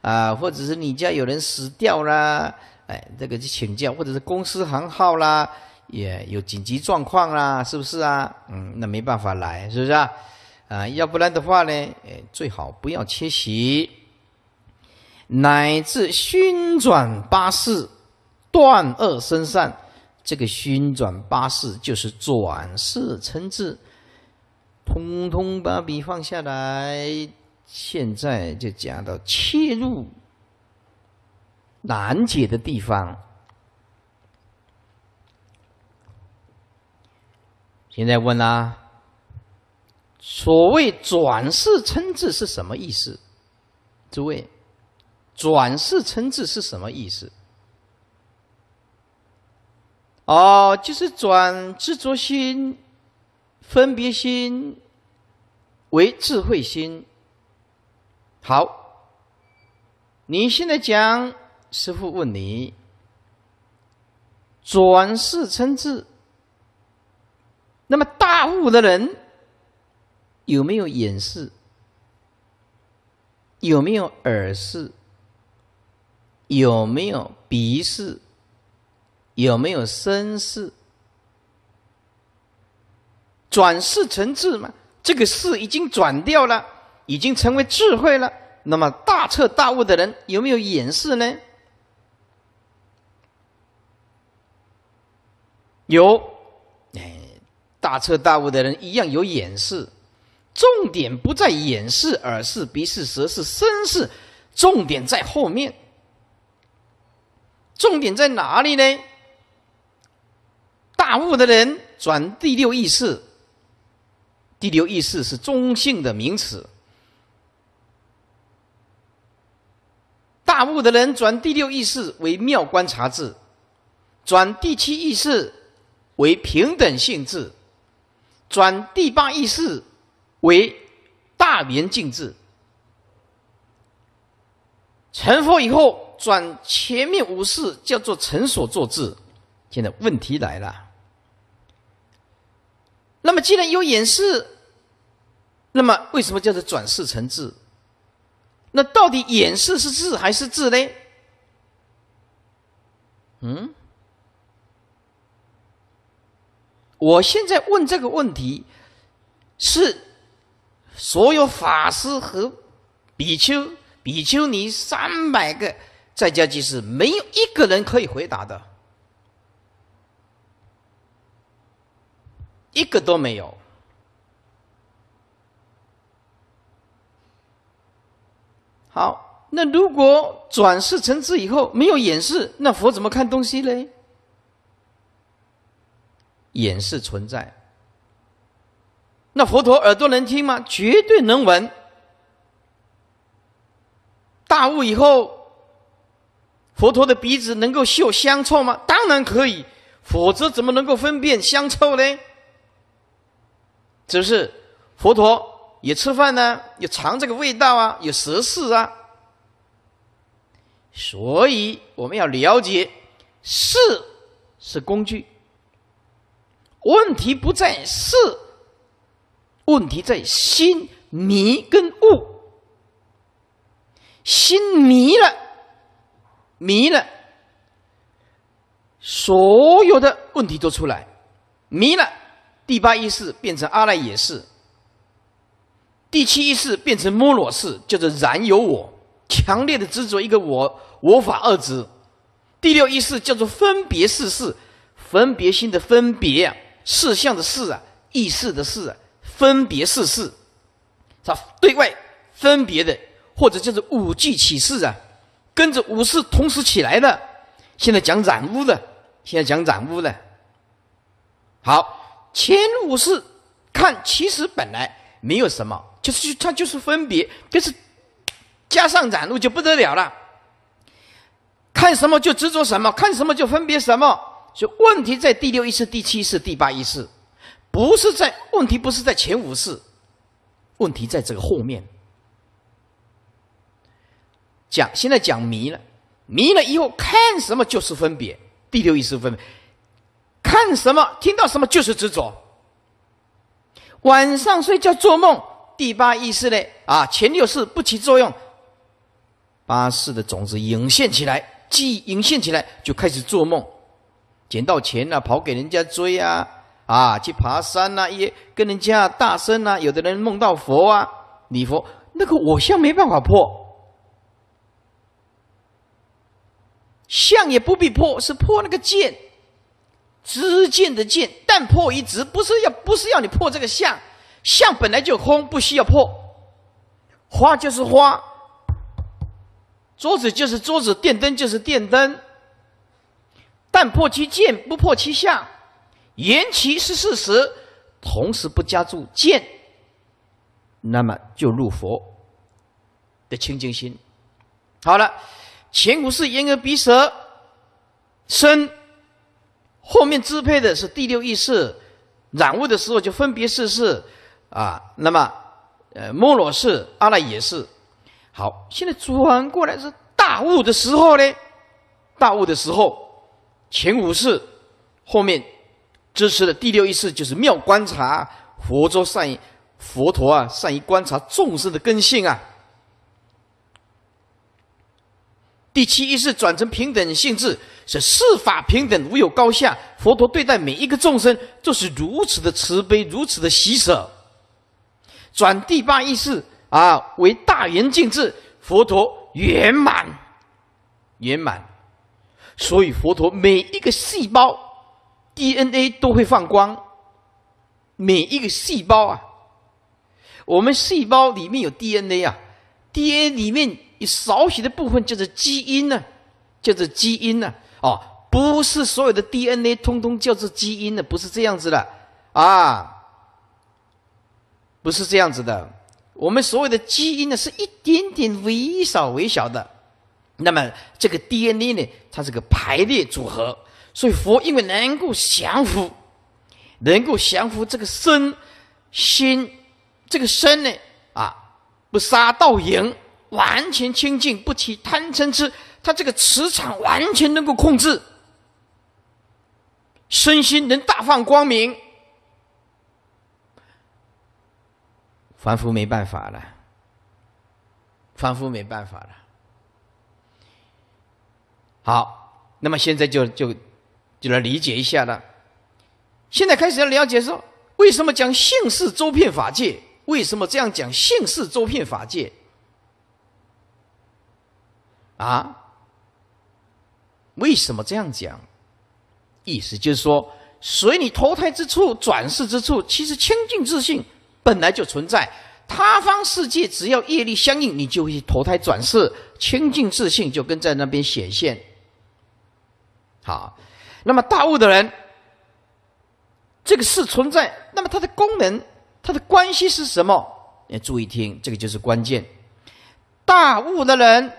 啊，或者是你家有人死掉啦，哎，这个去请教，或者是公司行号啦，也有紧急状况啦，是不是啊？嗯，那没办法来，是不是啊？啊，要不然的话呢，哎，最好不要缺席，乃至熏转八世，断恶生善。这个熏转八事就是转世称智，通通把笔放下来。现在就讲到切入难解的地方。现在问啦，所谓转世称智是什么意思？诸位，转世称智是什么意思？哦，就是转执着心、分别心为智慧心。好，你现在讲，师父问你：转世称智，那么大悟的人有没有眼视？有没有耳视？有没有鼻视？有没有身世、转世、成智嘛，这个世已经转掉了，已经成为智慧了。那么大彻大悟的人有没有眼识呢？有，哎，大彻大悟的人一样有眼识，重点不在眼识、耳识、鼻视、舌视、身识，重点在后面。重点在哪里呢？大悟的人转第六意识，第六意识是中性的名词。大悟的人转第六意识为妙观察智，转第七意识为平等性智，转第八意识为大圆净智。成佛以后转前面五事叫做成所作智。现在问题来了。那么，既然有演示，那么为什么叫做转世成智？那到底演示是智还是智呢？嗯，我现在问这个问题，是所有法师和比丘、比丘尼三百个在家居士没有一个人可以回答的。一个都没有。好，那如果转世成字以后没有演示，那佛怎么看东西嘞？演示存在，那佛陀耳朵能听吗？绝对能闻。大悟以后，佛陀的鼻子能够嗅香臭吗？当然可以，否则怎么能够分辨香臭嘞？只是佛陀也吃饭呢？也尝这个味道啊？也食事啊？所以我们要了解，事是工具，问题不在事，问题在心迷跟悟。心迷了，迷了，所有的问题都出来，迷了。第八意识变成阿赖耶识，第七意识变成摩罗式，叫做然有我，强烈的执着一个我，我法二制。第六意识叫做分别四式，分别心的分别，事相的事啊，意识的四啊，分别四事，它对外分别的，或者叫做五俱起事啊，跟着五事同时起来的。现在讲染污了，现在讲染污了。好。前五式看，其实本来没有什么，就是它就是分别，就是加上染入就不得了了。看什么就执着什么，看什么就分别什么。就问题在第六一识、第七识、第八一识，不是在问题不是在前五式。问题在这个后面。讲现在讲迷了，迷了以后看什么就是分别，第六一识分别。看什么，听到什么就是执着。晚上睡觉做梦，第八意识呢？啊，前六识不起作用，八识的种子涌现起来，忆涌现起来就开始做梦，捡到钱了，跑给人家追啊！啊，去爬山呐，也跟人家大声呐。有的人梦到佛啊，礼佛，那个我相没办法破，相也不必破，是破那个剑，知见的见，但破一执，不是要不是要你破这个相，相本来就空，不需要破。花就是花，桌子就是桌子，电灯就是电灯。但破其见，不破其相，言其是事实，同时不加注见，那么就入佛的清净心。好了，前五是眼耳鼻舌身。后面支配的是第六意识染物的时候，就分别是是啊，那么呃，摩罗是，阿赖也是。好，现在转过来是大悟的时候呢？大悟的时候，前五世后面支持的第六意识就是妙观察，佛陀善于佛陀啊，善于观察众生的根性啊。第七意识转成平等性质，是四法平等，无有高下。佛陀对待每一个众生，就是如此的慈悲，如此的喜舍。转第八意识啊，为大圆净智，佛陀圆满圆满。所以佛陀每一个细胞 DNA 都会放光，每一个细胞啊，我们细胞里面有 DNA 啊，DNA 里面。你少许的部分就是基因呢，就是基因呢，哦，不是所有的 DNA 通通叫做基因呢，不是这样子的啊，不是这样子的。我们所有的基因呢，是一点点微小、微小的。那么这个 DNA 呢，它是个排列组合。所以佛因为能够降服，能够降服这个身、心，这个身呢，啊，不杀盗淫。完全清净，不起贪嗔痴，他这个磁场完全能够控制，身心能大放光明。凡夫没办法了，凡夫没办法了。好，那么现在就就就来理解一下了。现在开始要了解说，为什么讲性氏周遍法界？为什么这样讲性氏周遍法界？啊，为什么这样讲？意思就是说，随你投胎之处、转世之处，其实清净自信本来就存在。他方世界只要业力相应，你就会投胎转世，清净自信就跟在那边显现。好，那么大悟的人，这个是存在。那么它的功能、它的关系是什么？你注意听，这个就是关键。大悟的人。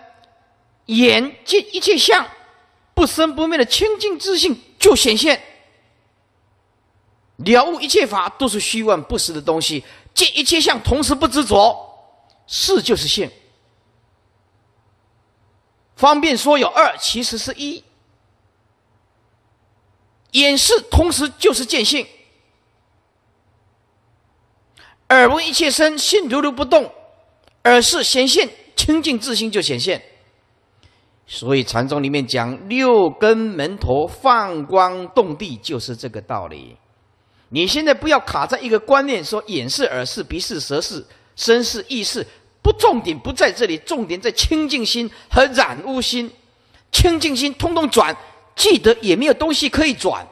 眼见一切相，不生不灭的清净自性就显现。了悟一切法都是虚妄不实的东西，见一切相同时不执着，是就是现。方便说有二，其实是一。眼视同时就是见性。耳闻一切声，心如如不动，耳视显现清净自心就显现。所以禅宗里面讲六根门头放光动地，就是这个道理。你现在不要卡在一个观念，说眼是耳是鼻是舌是身是意是，不重点不在这里，重点在清净心和染污心。清净心通通转，记得也没有东西可以转。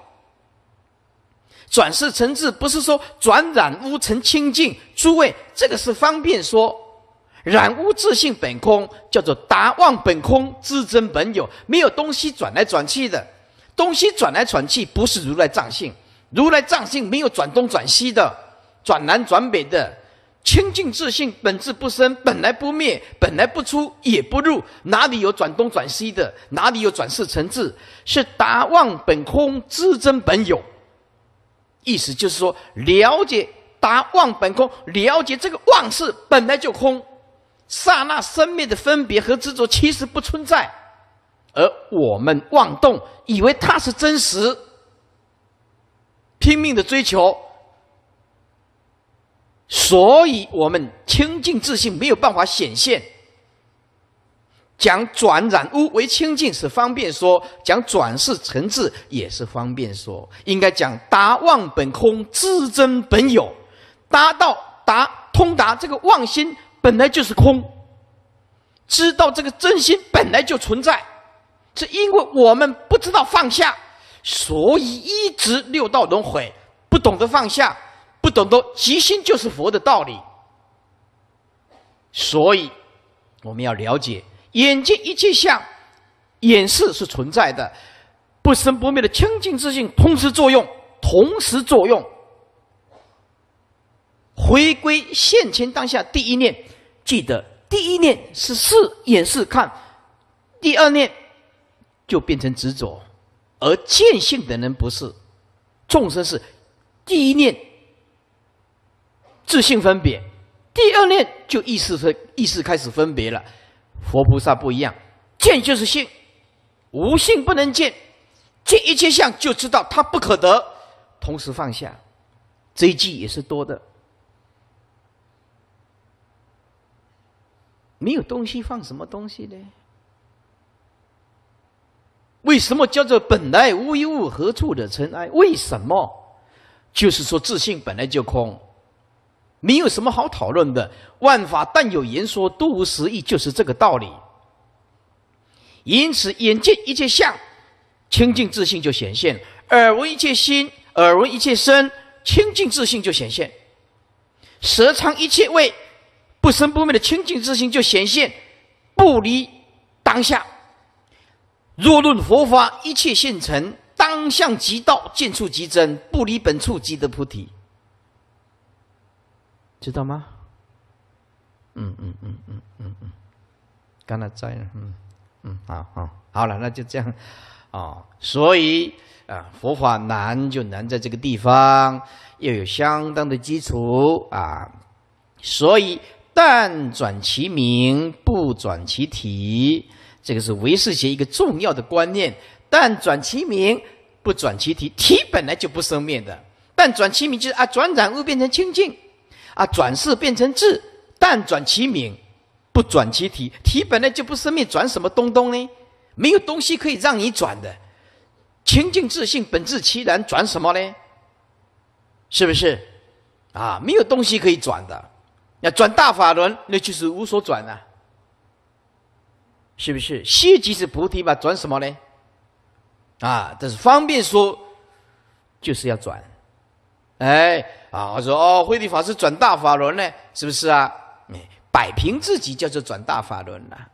转是成智，不是说转染污成清净。诸位，这个是方便说。染污自性本空，叫做达望本空，自真本有。没有东西转来转去的，东西转来转去不是如来藏性。如来藏性没有转东转西的，转南转北的。清净自性本质不生，本来不灭，本来不出也不入。哪里有转东转西的？哪里有转世成智？是达望本空，自真本有。意思就是说，了解达望本空，了解这个万事本来就空。刹那生命的分别和执着其实不存在，而我们妄动，以为它是真实，拼命的追求，所以我们清净自信没有办法显现。讲转染污为清净是方便说，讲转世成智也是方便说，应该讲达妄本空，自真本有，达到达通达这个妄心。本来就是空，知道这个真心本来就存在，是因为我们不知道放下，所以一直六道轮回，不懂得放下，不懂得即心就是佛的道理，所以我们要了解，眼睛一切相，眼视是存在的，不生不灭的清净自性同时作用，同时作用，回归现前当下第一念。记得第一念是视、也是看，第二念就变成执着，而见性的人不是，众生是，第一念自性分别，第二念就意识分、意识开始分别了。佛菩萨不一样，见就是性，无性不能见，见一切相就知道它不可得，同时放下，这一句也是多的。没有东西放什么东西呢？为什么叫做本来无一物何处惹尘埃？为什么？就是说自信本来就空，没有什么好讨论的。万法但有言说，都无实意，就是这个道理。因此，眼见一切相，清净自信就显现；耳闻一切心，耳闻一切声，清净自信就显现；舌尝一切味。不生不灭的清净之心就显现，不离当下。若论佛法，一切现成，当下即道，见处即真，不离本处即得菩提。知道吗？嗯嗯嗯嗯嗯嗯，刚才在呢。嗯嗯，好好，好了，那就这样。哦，所以啊，佛法难就难在这个地方，要有相当的基础啊，所以。但转其名，不转其体。这个是唯识学一个重要的观念。但转其名，不转其体。体本来就不生灭的。但转其名，就是啊，转染物变成清净，啊，转世变成智。但转其名，不转其体。体本来就不生灭，转什么东东呢？没有东西可以让你转的。清净自信本质其然，转什么呢？是不是？啊，没有东西可以转的。要转大法轮，那就是无所转啊，是不是？西即是菩提嘛，转什么呢？啊，这是方便说，就是要转。哎，啊，我说哦，慧地法师转大法轮呢，是不是啊？摆平自己叫做转大法轮啊，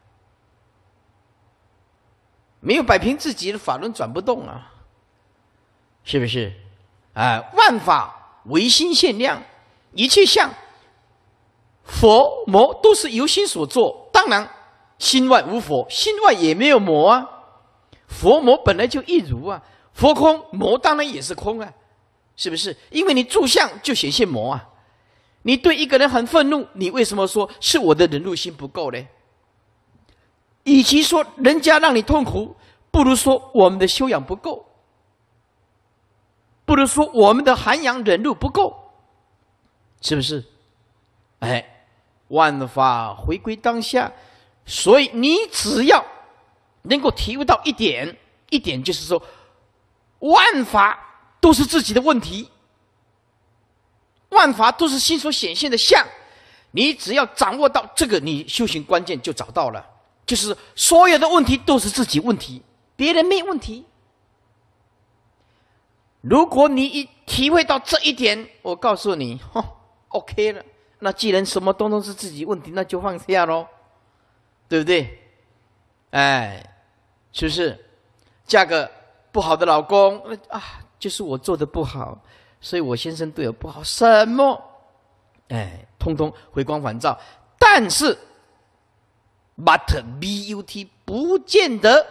没有摆平自己的法轮转不动啊，是不是？哎，万法唯心限量，一切相。佛魔都是由心所作，当然，心外无佛，心外也没有魔啊。佛魔本来就一如啊，佛空魔当然也是空啊，是不是？因为你住相就显现魔啊。你对一个人很愤怒，你为什么说是我的忍辱心不够呢？与其说人家让你痛苦，不如说我们的修养不够，不如说我们的涵养忍辱不够，是不是？哎。万法回归当下，所以你只要能够体会到一点，一点就是说，万法都是自己的问题，万法都是心所显现的相。你只要掌握到这个，你修行关键就找到了，就是所有的问题都是自己问题，别人没问题。如果你一体会到这一点，我告诉你，OK 了。那既然什么东东是自己问题，那就放下喽，对不对？哎，是不是？嫁个不好的老公啊，就是我做的不好，所以我先生对我不好，什么？哎，通通回光返照。但是，but but 不见得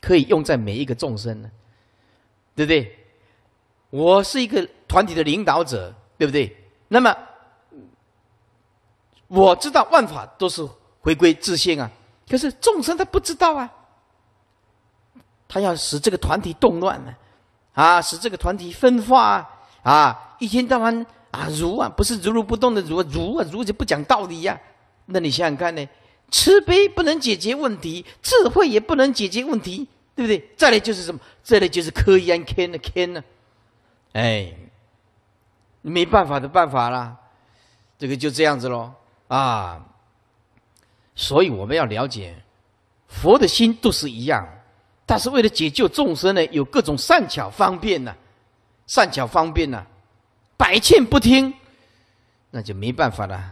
可以用在每一个众生呢，对不对？我是一个团体的领导者，对不对？那么。我知道万法都是回归自性啊，可是众生他不知道啊，他要使这个团体动乱呢，啊，使这个团体分化啊，啊，一天到晚啊，如啊，不是如如不动的如，如啊，如就不讲道理呀，那你想想看呢？慈悲不能解决问题，智慧也不能解决问题，对不对？再来就是什么？再来就是科研，can 的 can 呢？哎，没办法的办法啦，这个就这样子喽。啊，所以我们要了解，佛的心都是一样，但是为了解救众生呢，有各种善巧方便呢，善巧方便呢，百劝不听，那就没办法了，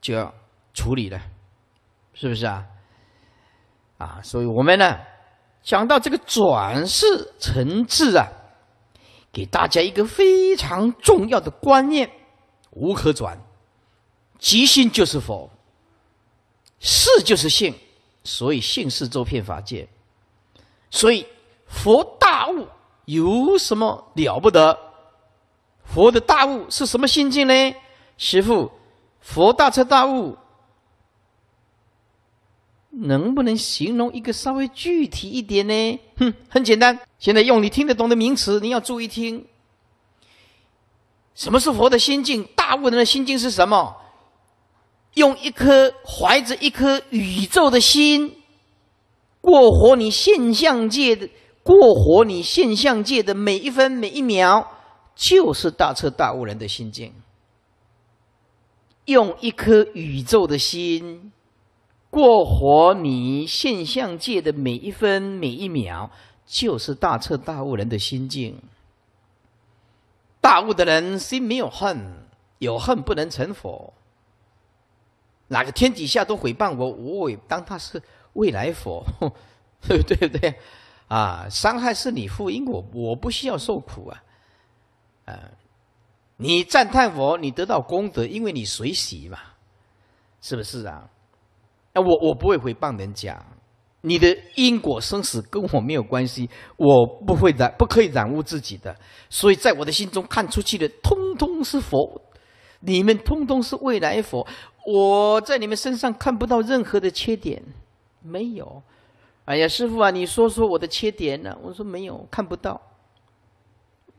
就要处理了，是不是啊？啊，所以我们呢，讲到这个转世层次啊，给大家一个非常重要的观念：无可转。即心就是佛，事就是性，所以性是周遍法界，所以佛大悟有什么了不得？佛的大悟是什么心境呢？师傅，佛大彻大悟，能不能形容一个稍微具体一点呢？哼，很简单，现在用你听得懂的名词，你要注意听，什么是佛的心境？大悟人的心境是什么？用一颗怀着一颗宇宙的心，过活你现象界的过活你现象界的每一分每一秒，就是大彻大悟人的心境。用一颗宇宙的心，过活你现象界的每一分每一秒，就是大彻大悟人的心境。大悟的人心没有恨，有恨不能成佛。哪个天底下都诽谤我，我也当他是未来佛，对不对？啊，伤害是你负因果，我不需要受苦啊。啊，你赞叹我，你得到功德，因为你随喜嘛，是不是啊？那我我不会诽谤人家，你的因果生死跟我没有关系，我不会染，不可以染污自己的。所以在我的心中看出去的，通通是佛，你们通通是未来佛。我在你们身上看不到任何的缺点，没有。哎呀，师傅啊，你说说我的缺点呢？我说没有，看不到。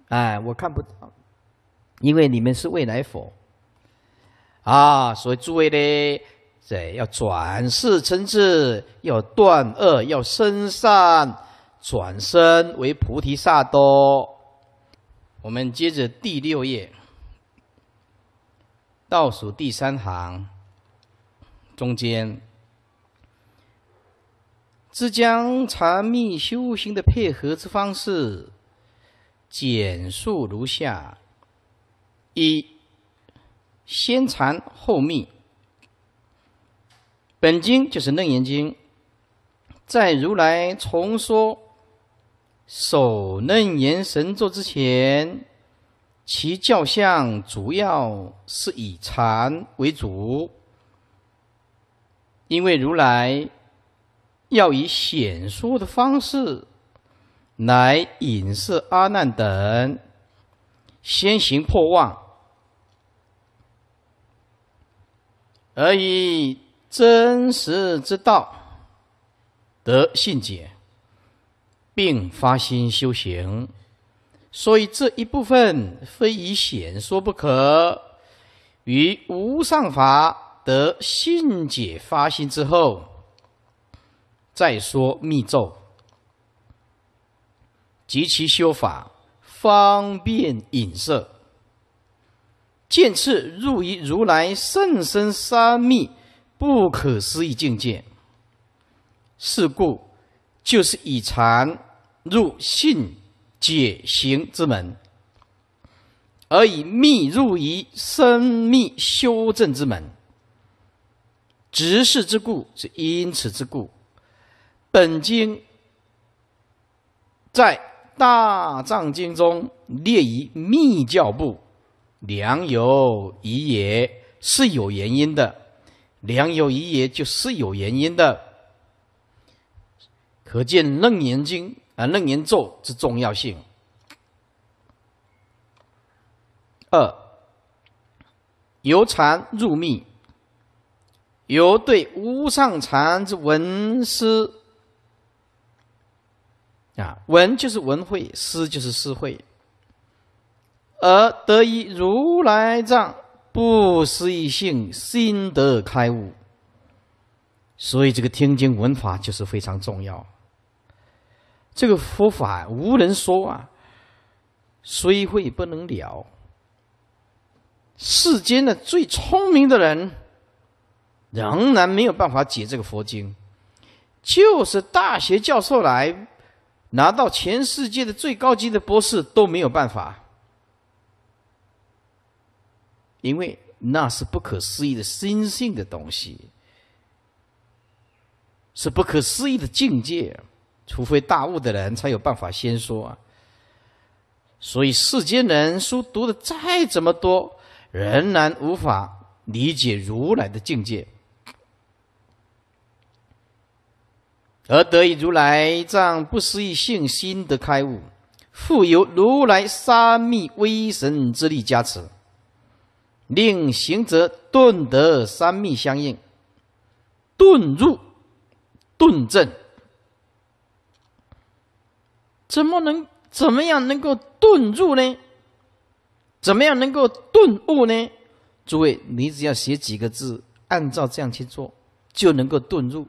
哎，我看不到，因为你们是未来佛啊，所以诸位呢，这要转世成智，要断恶，要生善，转身为菩提萨多。我们接着第六页，倒数第三行。中间，之将禅密修行的配合之方式，简述如下：一、先禅后密。本经就是《楞严经》，在如来重说《首楞严神咒》之前，其教相主要是以禅为主。因为如来要以显说的方式来引示阿难等先行破妄，而以真实之道得信解，并发心修行，所以这一部分非以显说不可，与无上法。得信解发心之后，再说密咒及其修法，方便隐射。见次入于如来甚深三密不可思议境界。是故，就是以禅入信解行之门，而以密入于深密修正之门。执事之故是因此之故，本经在大藏经中列于密教部，良有以也是有原因的，良有以也是有原因的，可见楞严经啊楞严咒之重要性。二由禅入密。由对无上禅之文思，啊，文就是文慧，思就是思慧，而得一如来藏不思议性，心得开悟。所以这个听经闻法就是非常重要。这个佛法无人说啊，虽会不能了。世间的最聪明的人。仍然没有办法解这个佛经，就是大学教授来，拿到全世界的最高级的博士都没有办法，因为那是不可思议的心性的东西，是不可思议的境界，除非大悟的人才有办法先说。啊。所以世间人书读的再怎么多，仍然无法理解如来的境界。而得以如来这样不思议信心的开悟，复由如来三密威神之力加持，令行者顿得三密相应，顿入顿证。怎么能怎么样能够顿入呢？怎么样能够顿悟呢？诸位，你只要写几个字，按照这样去做，就能够顿入。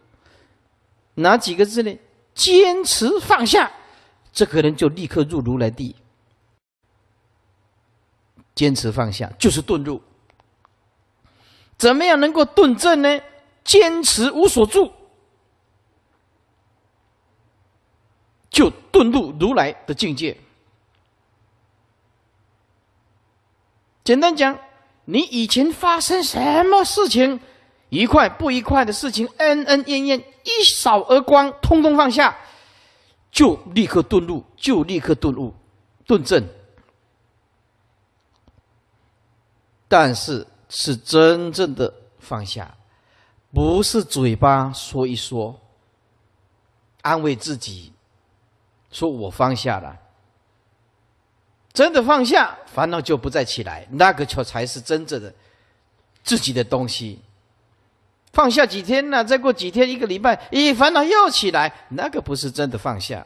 哪几个字呢？坚持放下，这个人就立刻入如来地。坚持放下就是顿入。怎么样能够顿正呢？坚持无所住，就顿入如来的境界。简单讲，你以前发生什么事情？愉快不愉快的事情，恩恩怨怨一扫而光，通通放下，就立刻顿悟，就立刻顿悟顿证。但是是真正的放下，不是嘴巴说一说，安慰自己，说我放下了。真的放下，烦恼就不再起来，那个就才是真正的自己的东西。放下几天呢，再过几天一个礼拜，咦，烦恼又起来，那个不是真的放下，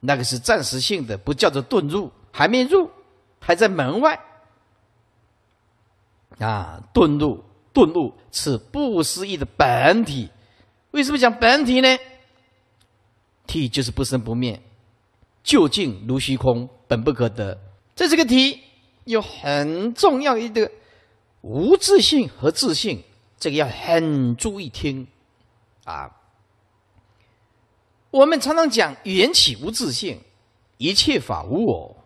那个是暂时性的，不叫做遁入，还没入，还在门外。啊，遁入，遁入，是不思议的本体，为什么讲本体呢？体就是不生不灭，究竟如虚空，本不可得。在这个体，有很重要一个无自性和自性。这个要很注意听啊！我们常常讲缘起无自性，一切法无我；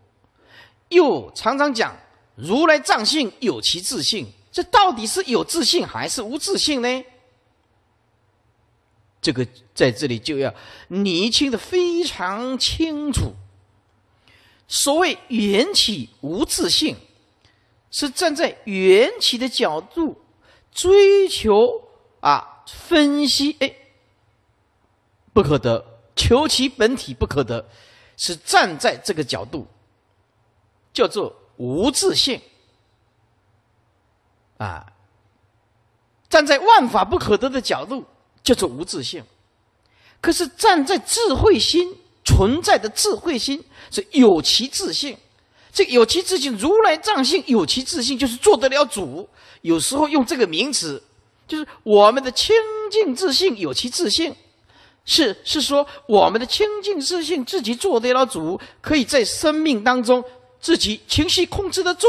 又常常讲如来藏性有其自性，这到底是有自性还是无自性呢？这个在这里就要你听得非常清楚。所谓缘起无自性，是站在缘起的角度。追求啊，分析哎，不可得，求其本体不可得，是站在这个角度，叫做无自信啊。站在万法不可得的角度，叫做无自信。可是站在智慧心存在的智慧心是有其自信，这有其自信，如来藏性有其自信，就是做得了主。有时候用这个名词，就是我们的清净自信有其自信，是是说我们的清净自信自己做得了主，可以在生命当中自己情绪控制得住。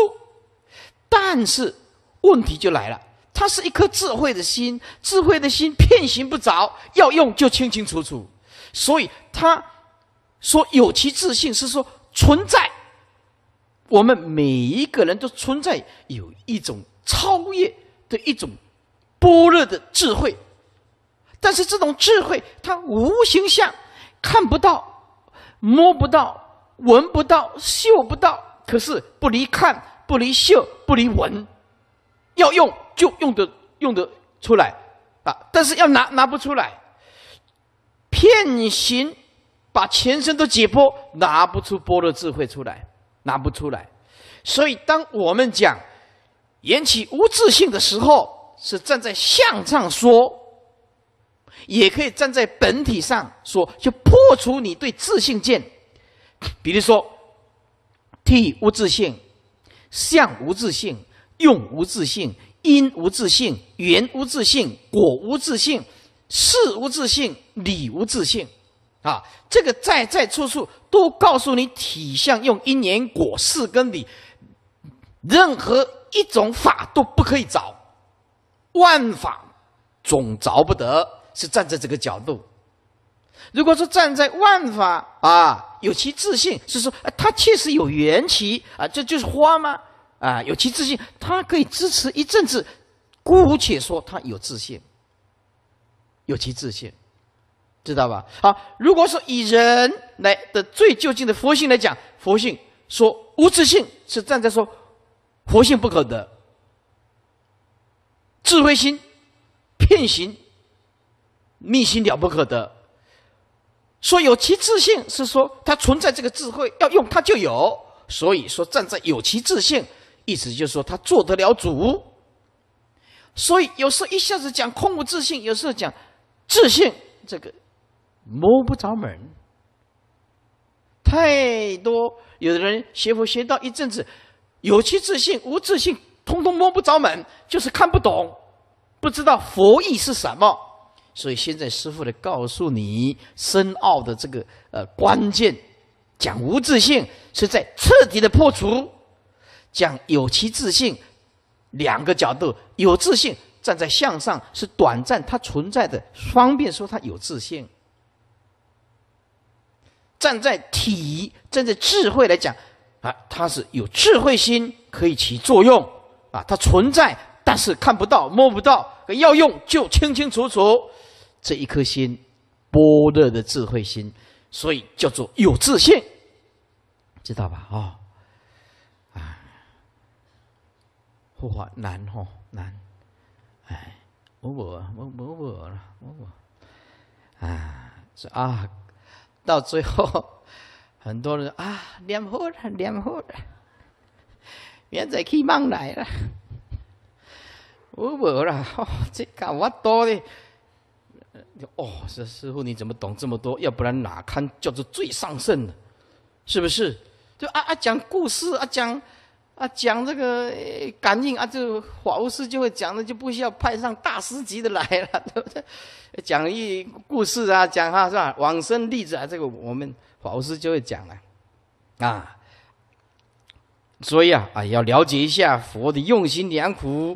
但是问题就来了，它是一颗智慧的心，智慧的心片形不着，要用就清清楚楚。所以他说有其自信是说存在，我们每一个人都存在有一种。超越的一种波若的智慧，但是这种智慧它无形象，看不到，摸不到，闻不到，嗅不到，可是不离看，不离嗅，不离闻，要用就用得用得出来啊！但是要拿拿不出来，你行。把全身都解剖，拿不出波若智慧出来，拿不出来。所以当我们讲。言起无自性的时候，是站在相上说，也可以站在本体上说，就破除你对自性见。比如说，体无自性，相无自性，用无自性，因无自性，缘无自性，果无自性，事无自性，理无自性。啊，这个在在处处都告诉你体相用因缘果事跟理，任何。一种法都不可以着，万法总着不得，是站在这个角度。如果说站在万法啊，有其自信，是说，啊、它确实有缘起啊，这就是花吗？啊，有其自信，它可以支持一阵子，姑且说它有自信，有其自信，知道吧？好，如果说以人来的最究竟的佛性来讲，佛性说无自信，是站在说。佛性不可得，智慧心、片心、密心了不可得。说有其自性，是说他存在这个智慧，要用它就有。所以说站在有其自性，意思就是说他做得了主。所以有时候一下子讲空无自信，有时候讲自信，这个摸不着门。太多有的人学佛学到一阵子。有其自信，无自信，通通摸不着门，就是看不懂，不知道佛意是什么。所以现在师傅的告诉你，深奥的这个呃关键，讲无自信是在彻底的破除，讲有其自信，两个角度，有自信站在向上是短暂，它存在的方便说它有自信，站在体，站在智慧来讲。啊，它是有智慧心，可以起作用。啊，它存在，但是看不到、摸不到。要用就清清楚楚，这一颗心，般若的智慧心，所以叫做有自信，知道吧？啊，呼唤难哦，难哎，我我我我我我啊，这啊，到最后。很多人啊，念佛了，念佛，现在去梦来了，我没了，这个我懂的。哦，师傅，你怎么懂这么多？要不然哪堪叫做最上圣呢？是不是？就啊啊，讲故事啊，讲啊讲这个感应啊，就法务师就会讲的，就不需要派上大师级的来了，对不对？讲一故事啊，讲哈是吧？往生例子啊，这个我们。老师就会讲了，啊，所以啊啊要了解一下佛的用心良苦，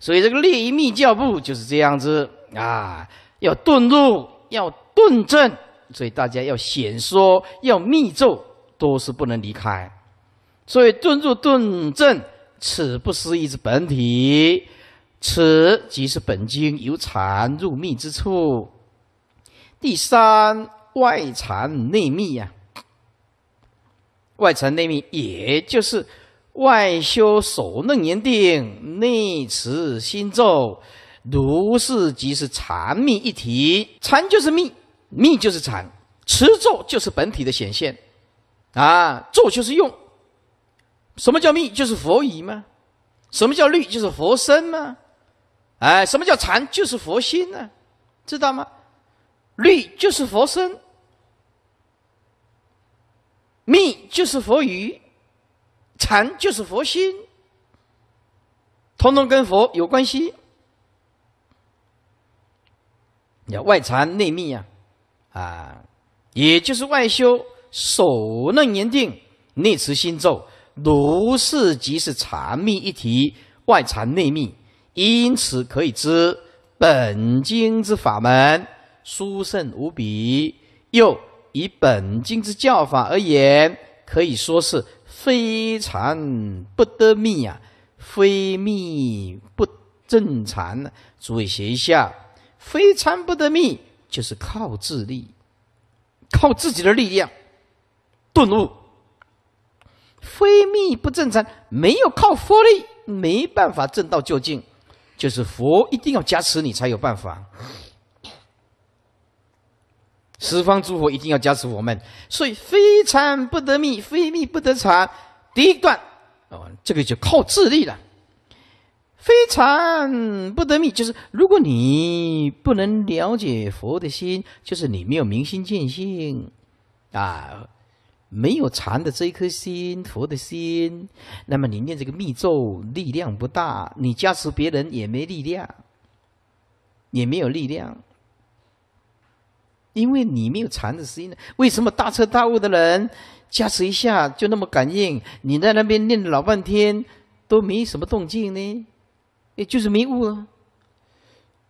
所以这个《利益密教部》就是这样子啊，要顿入，要顿证，所以大家要显说，要密咒，都是不能离开。所以顿入顿证，此不失一之本体，此即是本经由禅入密之处。第三。外禅内密呀，外禅内密，也就是外修手楞严定，内持心咒，如是即是禅密一体。禅就是密，密就是禅，持咒就是本体的显现啊，咒就是用。什么叫密？就是佛仪吗？什么叫律？就是佛身吗？哎，什么叫禅？就是佛心呢，知道吗？律就是佛身。密就是佛语，禅就是佛心，通通跟佛有关系。叫外禅内密呀，啊，也就是外修手论严定，内持心咒，如是即是禅密一体，外禅内密，因此可以知本经之法门殊胜无比。又。以本经之教法而言，可以说是非常不得密啊，非密不正常。注意写一下，非常不得密就是靠自力，靠自己的力量顿悟；非密不正常，没有靠佛力，没办法证到究竟，就是佛一定要加持你才有办法。十方诸佛一定要加持我们，所以非禅不得密，非密不得禅。第一段，哦，这个就靠智力了。非禅不得密，就是如果你不能了解佛的心，就是你没有明心见性啊，没有禅的这一颗心，佛的心，那么你念这个密咒力量不大，你加持别人也没力量，也没有力量。因为你没有禅的心呢？为什么大彻大悟的人加持一下就那么感应？你在那边念老半天都没什么动静呢？也就是迷悟啊。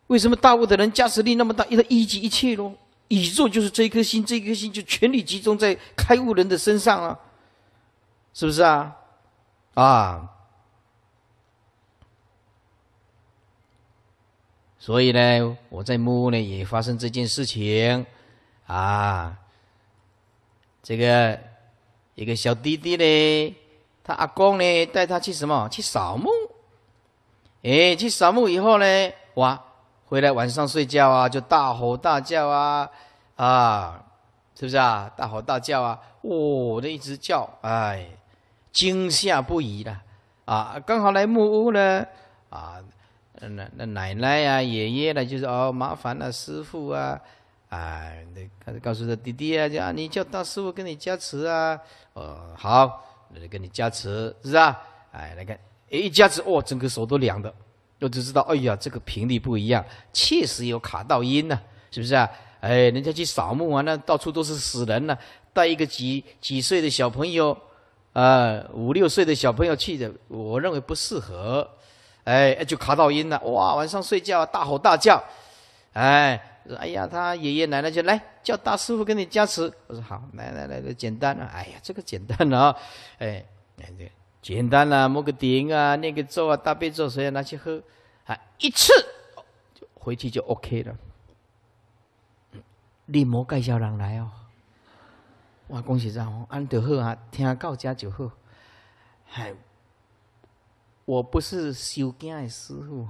为什么大悟的人加持力那么大？他一级一切咯？宇宙就是这一颗心，这一颗心就全力集中在开悟人的身上啊，是不是啊？啊！所以呢，我在木屋呢也发生这件事情，啊，这个一个小弟弟呢，他阿公呢带他去什么？去扫墓。哎，去扫墓以后呢，哇，回来晚上睡觉啊，就大吼大叫啊，啊，是不是啊？大吼大叫啊，哦，那一直叫，哎，惊吓不已了，啊，刚好来木屋呢，啊。那那奶奶呀、爷爷呢，就是哦，麻烦了，师傅啊，哎，那开始告诉他弟弟啊，叫你叫大师傅给你加持啊，哦，好，那给你加持，是不是？哎，那个一加持，哦，整个手都凉的。我只知道，哎呀，这个频率不一样，确实有卡到音呢，是不是啊？哎，人家去扫墓啊，那到处都是死人呢，带一个几几岁的小朋友啊，五六岁的小朋友去的，我认为不适合。哎就卡到音了哇！晚上睡觉大吼大叫，哎，哎呀，他爷爷奶奶就来叫大师傅给你加持。我说好，来来来简单了。哎呀，这个简单了啊！哎哎，这个简单了，摸个顶啊，念个咒啊，大悲咒，谁要拿去喝，啊一次就回去就 OK 了。立摩盖绍人来哦，哇！恭喜张，安德好啊，听到家就好，嗨。我不是修经的师傅，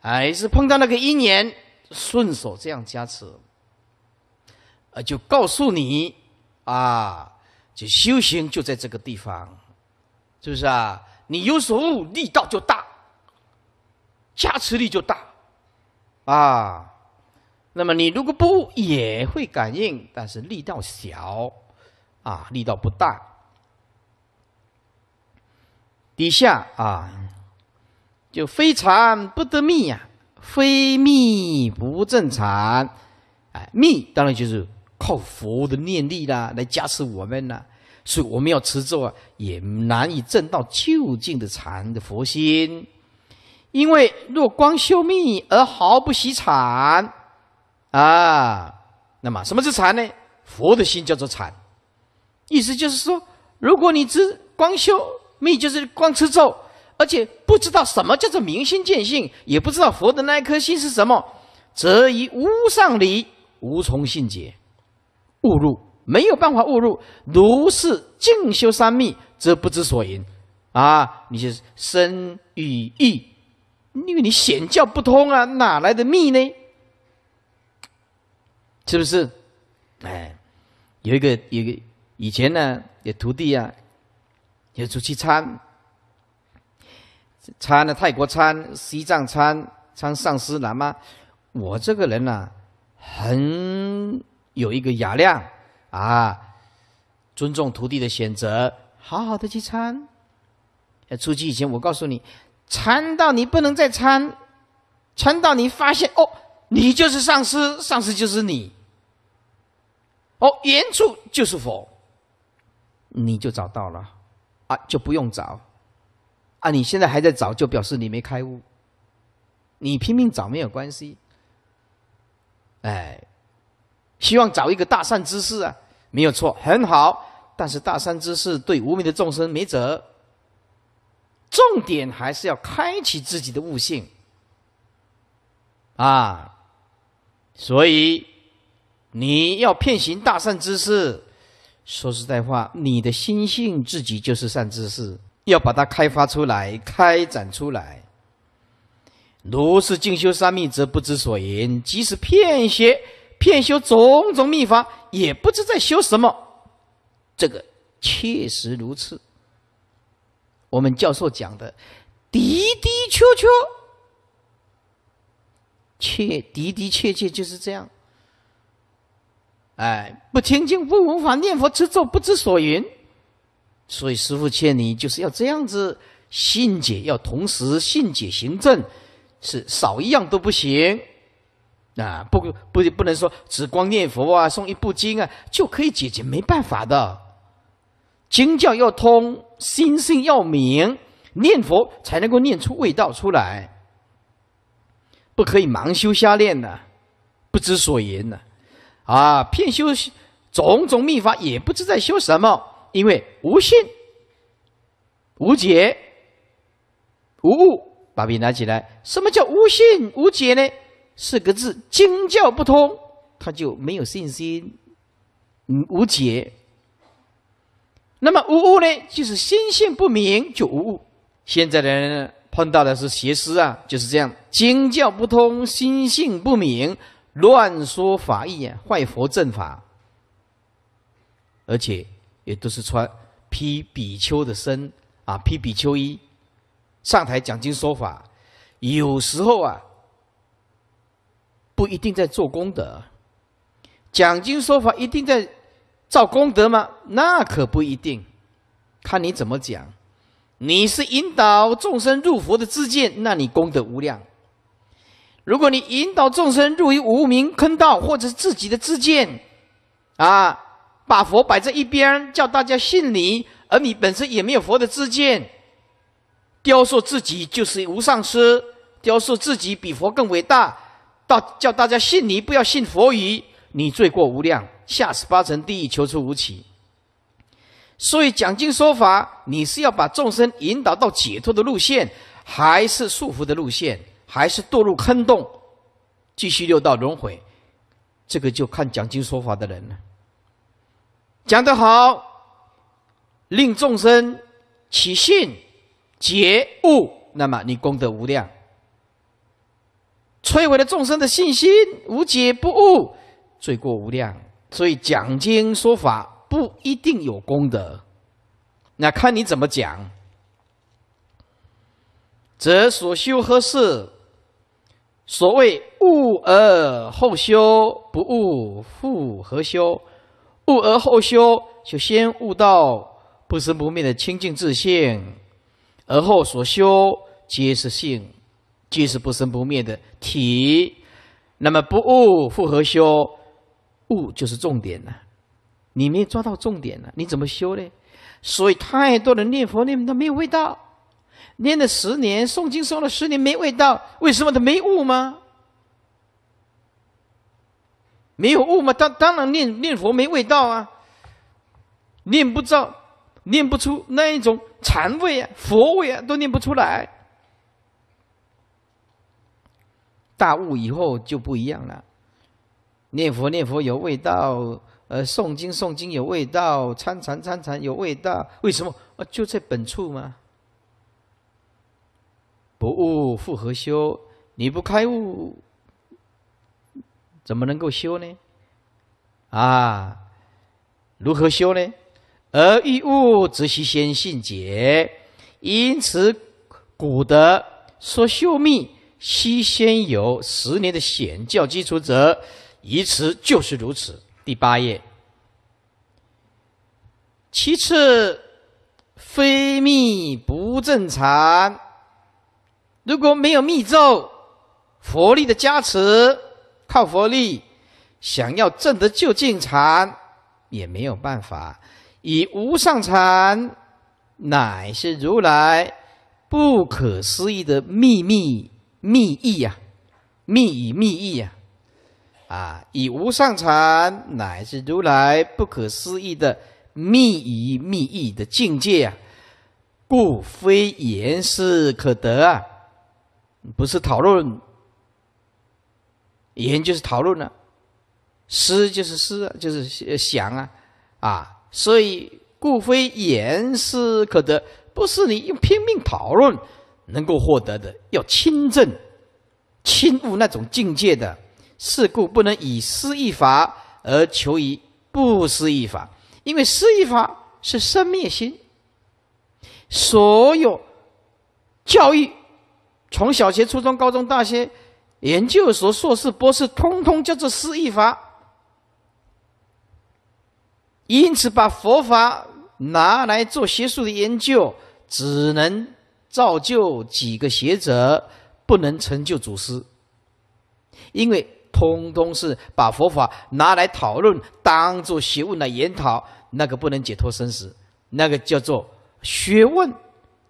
还 是碰到那个因缘，顺手这样加持，呃，就告诉你啊，就修行就在这个地方，是不是啊？你有所悟，力道就大，加持力就大，啊，那么你如果不悟，也会感应，但是力道小，啊，力道不大。底下啊，就非常不得密呀，非密不正常。哎，密当然就是靠佛的念力啦来加持我们啦，所以我们要持咒啊，也难以证到究竟的禅的佛心。因为若光修密而毫不习禅，啊，那么什么是禅呢？佛的心叫做禅，意思就是说，如果你只光修。密就是光吃咒，而且不知道什么叫做明心见性，也不知道佛的那一颗心是什么。则以无上离，无从信解，误入没有办法误入。如是静修三密，则不知所云。啊，你是身与意，因为你显教不通啊，哪来的密呢？是不是？哎，有一个一个以前呢，有徒弟啊。要出去参，参了泰国参、西藏参、参上师喇嘛。我这个人呢，很有一个雅量啊，尊重徒弟的选择，好好的去参。要出去以前，我告诉你，参到你不能再参，参到你发现哦，你就是上师，上师就是你。哦，原初就是佛，你就找到了。啊，就不用找，啊，你现在还在找，就表示你没开悟。你拼命找没有关系，哎，希望找一个大善之事啊，没有错，很好。但是大善之事对无名的众生没辙，重点还是要开启自己的悟性啊。所以你要骗行大善之事。说实在话，你的心性自己就是善知识，要把它开发出来、开展出来。如是进修三密，则不知所言；即使骗些、骗修种种秘法，也不知在修什么。这个确实如此。我们教授讲的，的的确确，确的的确确就是这样。哎，不听经、不闻法、念佛之咒，不知所云。所以师傅劝你，就是要这样子信解，要同时信解行正，是少一样都不行。啊，不不不能说只光念佛啊，诵一部经啊，就可以解决，没办法的。经教要通，心性要明，念佛才能够念出味道出来。不可以盲修瞎练的，不知所云的。啊！骗修种种秘法，也不知在修什么。因为无信、无解、无悟，把笔拿起来。什么叫无信、无解呢？四个字，惊叫不通，他就没有信心，无无解。那么无悟呢？就是心性不明，就无悟。现在的人碰到的是邪师啊，就是这样，惊叫不通，心性不明。乱说法义啊，坏佛正法，而且也都是穿披比丘的身啊，披比丘衣，上台讲经说法，有时候啊不一定在做功德，讲经说法一定在造功德吗？那可不一定，看你怎么讲，你是引导众生入佛的自见，那你功德无量。如果你引导众生入于无名坑道，或者是自己的自见，啊，把佛摆在一边，叫大家信你，而你本身也没有佛的自见，雕塑自己就是无上师，雕塑自己比佛更伟大，到叫大家信你，不要信佛语，你罪过无量，下十八层地狱求出无期。所以讲经说法，你是要把众生引导到解脱的路线，还是束缚的路线？还是堕入坑洞，继续六道轮回，这个就看讲经说法的人了。讲得好，令众生起信解悟，那么你功德无量；摧毁了众生的信心，无解不悟，罪过无量。所以讲经说法不一定有功德，那看你怎么讲，则所修何事？所谓悟而后修，不悟复何修？悟而后修，就先悟到不生不灭的清净自性，而后所修皆是性，皆是不生不灭的体。那么不悟复何修？悟就是重点呐！你没抓到重点呐，你怎么修呢？所以，太多人念佛念都没有味道。念了十年，诵经诵了十年，没味道，为什么他没悟吗？没有悟吗？当当然，念念佛没味道啊，念不着，念不出那一种禅味啊、佛味啊，都念不出来。大悟以后就不一样了，念佛念佛有味道，呃，诵经诵经有味道，参禅参禅有味道，为什么？啊，就在本处吗？不悟复何修？你不开悟，怎么能够修呢？啊，如何修呢？而欲悟，则须先信解。因此，古德说：“修密须先有十年的显教基础。”者，以此就是如此。第八页。其次，非密不正常。如果没有密咒佛力的加持，靠佛力想要证得究竟禅也没有办法。以无上禅乃是如来不可思议的秘密密意呀，密以密意呀，啊！以无上禅乃是如来不可思议的密以密意的境界啊，故非言师可得啊。不是讨论，言就是讨论了，思就是思，就是想啊，啊，所以故非言思可得，不是你用拼命讨论能够获得的，要亲证亲悟那种境界的，是故不能以思一法而求以不思一法，因为思一法是生灭心，所有教育。从小学、初中、高中、大学、研究所、硕士、博士，通通叫做私意法。因此，把佛法拿来做学术的研究，只能造就几个学者，不能成就祖师。因为通通是把佛法拿来讨论，当做学问来研讨，那个不能解脱生死，那个叫做学问，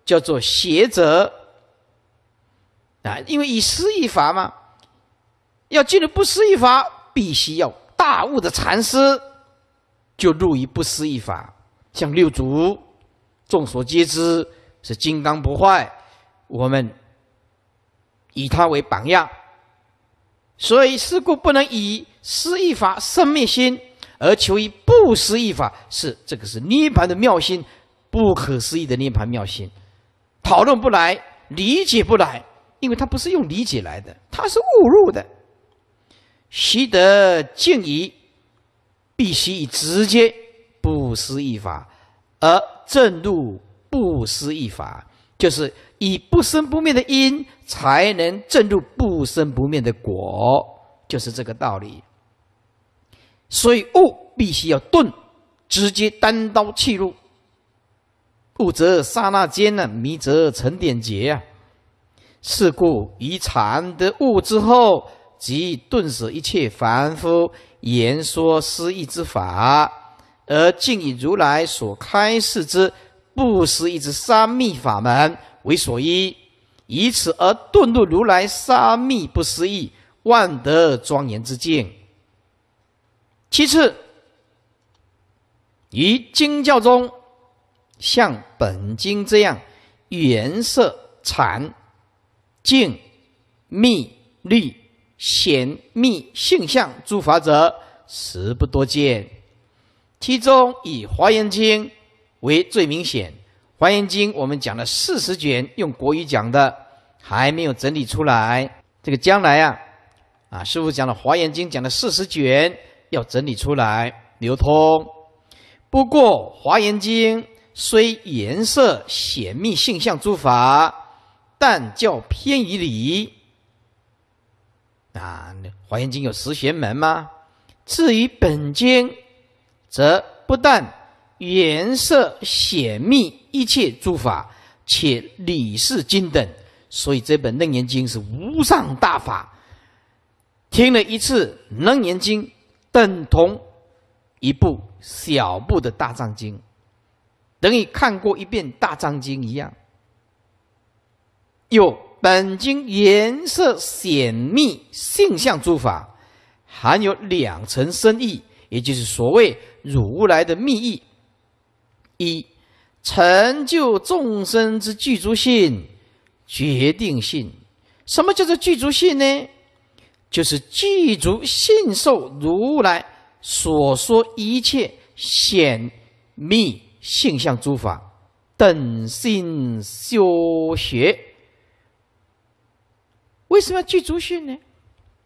叫做学者。因为以施一法嘛，要进入不施一法，必须要大悟的禅师就入于不施一法。像六祖，众所皆知是金刚不坏，我们以他为榜样。所以，事故不能以施一法生灭心，而求于不施一法，是这个是涅盘的妙心，不可思议的涅盘妙心，讨论不来，理解不来。因为它不是用理解来的，它是误入的。习得静意，必须以直接不思议法而正入不思议法，就是以不生不灭的因，才能正入不生不灭的果，就是这个道理。所以悟必须要顿，直接单刀切入，悟则刹那间呢，迷则成点结呀。是故于禅得悟之后，即顿舍一切凡夫言说失意之法，而尽以如来所开示之不思议之三密法门为所依，以此而顿入如来三密不思议万德庄严之境。其次，于经教中，像本经这样，言色禅。静、密律显密性相诸法者实不多见，其中以华严经为最明显。华严经我们讲了四十卷，用国语讲的还没有整理出来。这个将来啊，啊师傅讲了《华严经讲了四十卷，要整理出来流通。不过华严经虽颜色显密性相诸法。但教偏于理，啊，《华严经》有十玄门吗？至于本经，则不但颜色显密一切诸法，且理是经等，所以这本《楞严经》是无上大法。听了一次《楞严经》，等同一部小部的大藏经，等于看过一遍大藏经一样。又本经颜色显密性相诸法，含有两层深意，也就是所谓如来的密意。一成就众生之具足性，决定性。什么叫做具足性呢？就是具足信受如来所说一切显密性相诸法等心修学。为什么要具足信呢？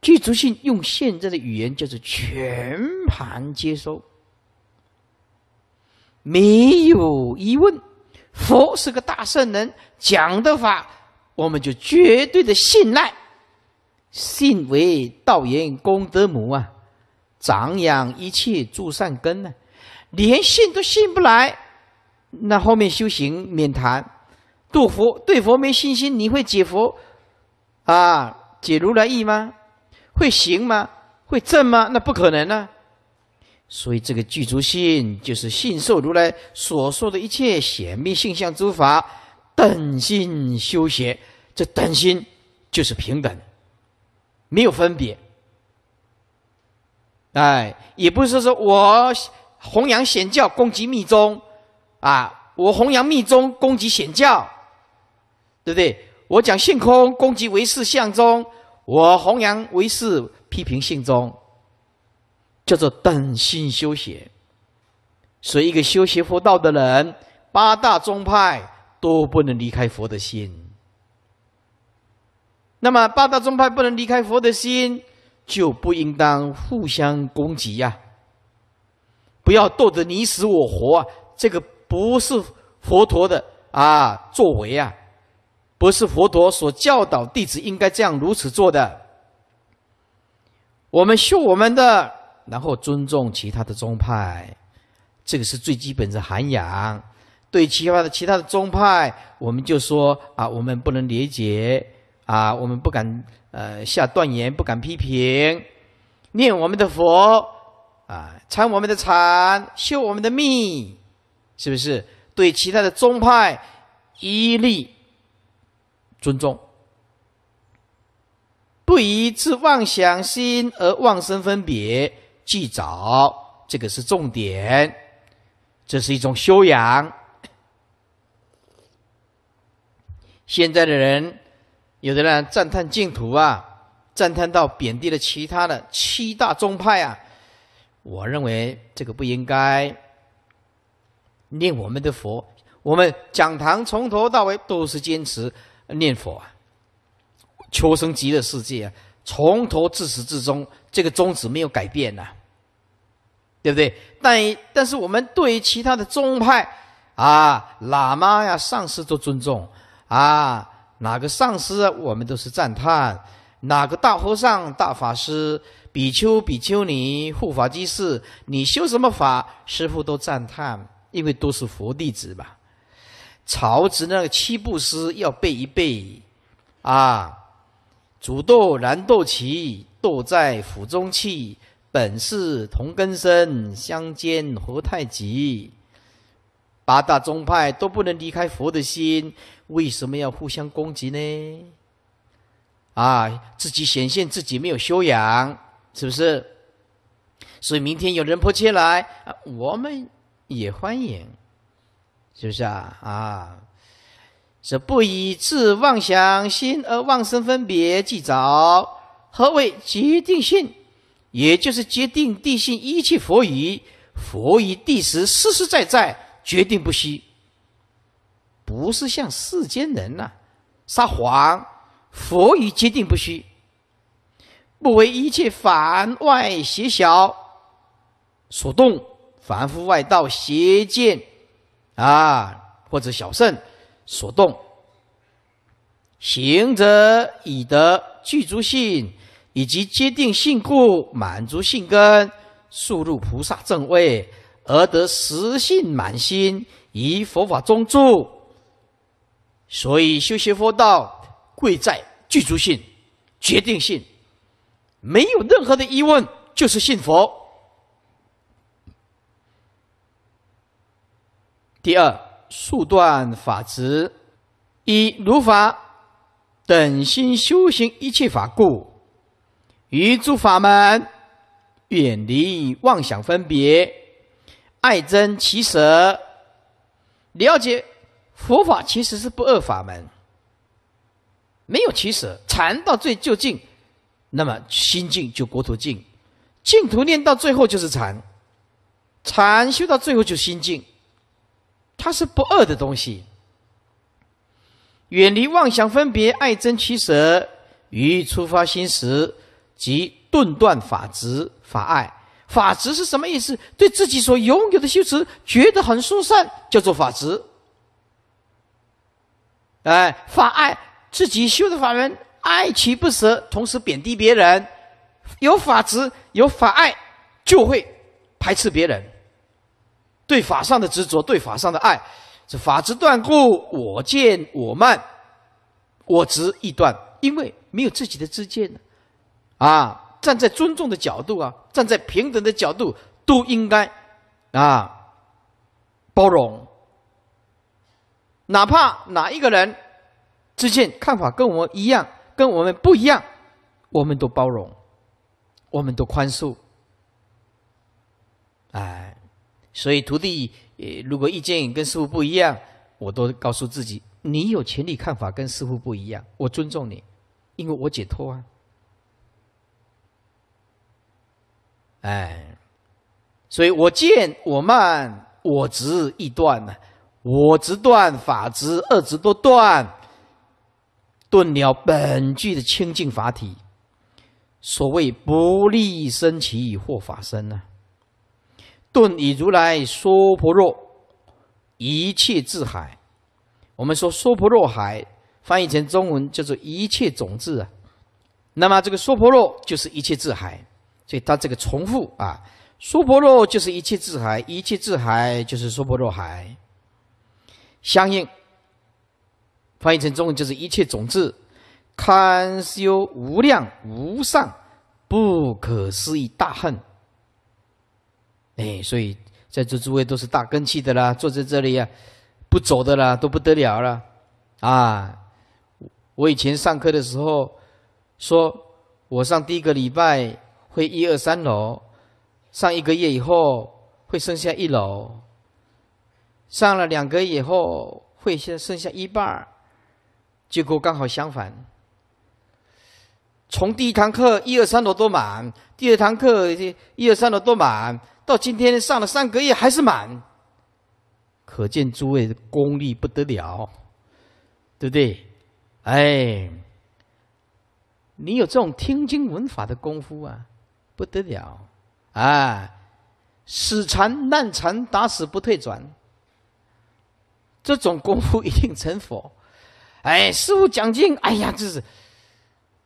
具足信用现在的语言就是全盘接收，没有疑问。佛是个大圣人讲的法，我们就绝对的信赖。信为道言功德母啊，长养一切助善根呢。连信都信不来，那后面修行免谈。度佛对佛没信心，你会解佛。啊，解如来意吗？会行吗？会证吗？那不可能呢。所以这个具足心，就是信受如来所说的一切显密性相诸法等心修学。这等心就是平等，没有分别。哎，也不是说我弘扬显教攻击密宗，啊，我弘扬密宗攻击显教，对不对？我讲性空攻击唯识相宗，我弘扬唯识批评性宗，叫做等心修学。所以，一个修学佛道的人，八大宗派都不能离开佛的心。那么，八大宗派不能离开佛的心，就不应当互相攻击呀！不要斗得你死我活啊！这个不是佛陀的啊作为啊！不是佛陀所教导弟子应该这样如此做的。我们修我们的，然后尊重其他的宗派，这个是最基本的涵养。对其他的其他的宗派，我们就说啊，我们不能理解啊，我们不敢呃下断言，不敢批评。念我们的佛啊，参我们的禅，修我们的密，是不是？对其他的宗派，一律。尊重，不以自妄想心而妄生分别，即早，这个是重点，这是一种修养。现在的人，有的人赞叹净土啊，赞叹到贬低了其他的七大宗派啊，我认为这个不应该。念我们的佛，我们讲堂从头到尾都是坚持。念佛啊，求生极乐世界啊，从头至始至终，这个宗旨没有改变呐，对不对？但但是我们对于其他的宗派啊、喇嘛呀、上师都尊重啊，哪个上师我们都是赞叹，哪个大和尚、大法师、比丘、比丘尼、护法居士，你修什么法，师傅都赞叹，因为都是佛弟子嘛。曹植那个七步诗要背一背，啊，煮豆燃豆萁，豆在釜中泣。本是同根生，相煎何太急。八大宗派都不能离开佛的心，为什么要互相攻击呢？啊，自己显现自己没有修养，是不是？所以明天有人破戒来，我们也欢迎。是不是啊？啊，是不以自妄想心而妄生分别计着。何谓决定性？也就是决定地性，一切佛语、佛语地时，实实在在决定不虚。不是像世间人呐，撒谎。佛语决定不虚，不为一切凡外邪小所动，凡夫外道邪见。啊，或者小圣所动，行者以得具足性，以及坚定信故，满足信根，速入菩萨正位，而得实信满心，以佛法中住。所以修习佛道，贵在具足性、决定性，没有任何的疑问，就是信佛。第二，数断法执，一如法等心修行一切法故，于诸法门远离妄想分别，爱憎其舍。了解佛法其实是不二法门，没有其舍。禅到最究竟，那么心境就国土净，净土念到最后就是禅，禅修到最后就心静。它是不恶的东西，远离妄想分别，爱憎取舍，于初发心时即顿断法执、法爱。法执是什么意思？对自己所拥有的修持觉得很舒善，叫做法执。哎，法爱自己修的法门，爱其不舍，同时贬低别人。有法执，有法爱，就会排斥别人。对法上的执着，对法上的爱，这法执断故，我见我慢，我执易断，因为没有自己的自见啊，站在尊重的角度啊，站在平等的角度，都应该啊包容，哪怕哪一个人之见看法跟我们一样，跟我们不一样，我们都包容，我们都宽恕，哎。所以徒弟，如果意见跟师傅不一样，我都告诉自己：你有权利看法跟师傅不一样，我尊重你，因为我解脱啊！哎，所以我见我慢我执一断呢，我执断法执二执多断，顿了本具的清净法体。所谓不益生起或法生呢？顿以如来说婆若一切智海，我们说说婆若海，翻译成中文叫做一切种子啊。那么这个说婆若就是一切智海，所以它这个重复啊，说婆若就是一切智海，一切智海就是说婆若海相应，翻译成中文就是一切种子，堪修无量无上不可思议大恨。哎，所以在座诸位都是大根器的啦，坐在这里啊，不走的啦，都不得了了啊！我以前上课的时候说，我上第一个礼拜会一二三楼，上一个月以后会剩下一楼，上了两个月以后会先剩下一半，结果刚好相反，从第一堂课一二三楼都满，第二堂课一二三楼都满。到今天上了三个月还是满，可见诸位功力不得了，对不对？哎，你有这种听经闻法的功夫啊，不得了啊！死缠烂缠，打死不退转，这种功夫一定成佛。哎，师傅讲经，哎呀，这是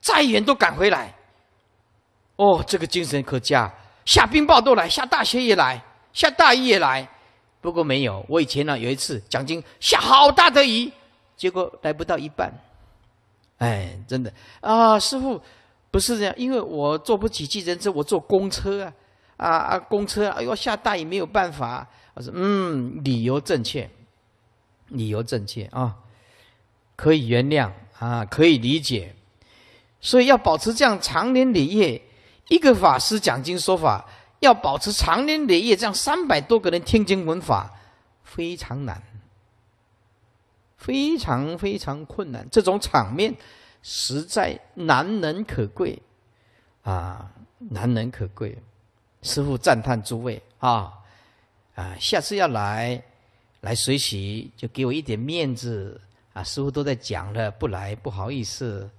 再远都赶回来，哦，这个精神可嘉。下冰雹都来，下大雪也来，下大雨也来，不过没有。我以前呢有一次奖金下好大的雨，结果来不到一半。哎，真的啊，师傅不是这样，因为我坐不起计程车，我坐公车啊，啊啊公车，哎呦下大雨没有办法。我说嗯，理由正确，理由正确啊，可以原谅啊，可以理解。所以要保持这样长年累月。一个法师讲经说法，要保持长年累月这样三百多个人听经闻法，非常难，非常非常困难。这种场面实在难能可贵，啊，难能可贵。师父赞叹诸位啊，啊，下次要来来随喜，就给我一点面子啊。师父都在讲了，不来不好意思，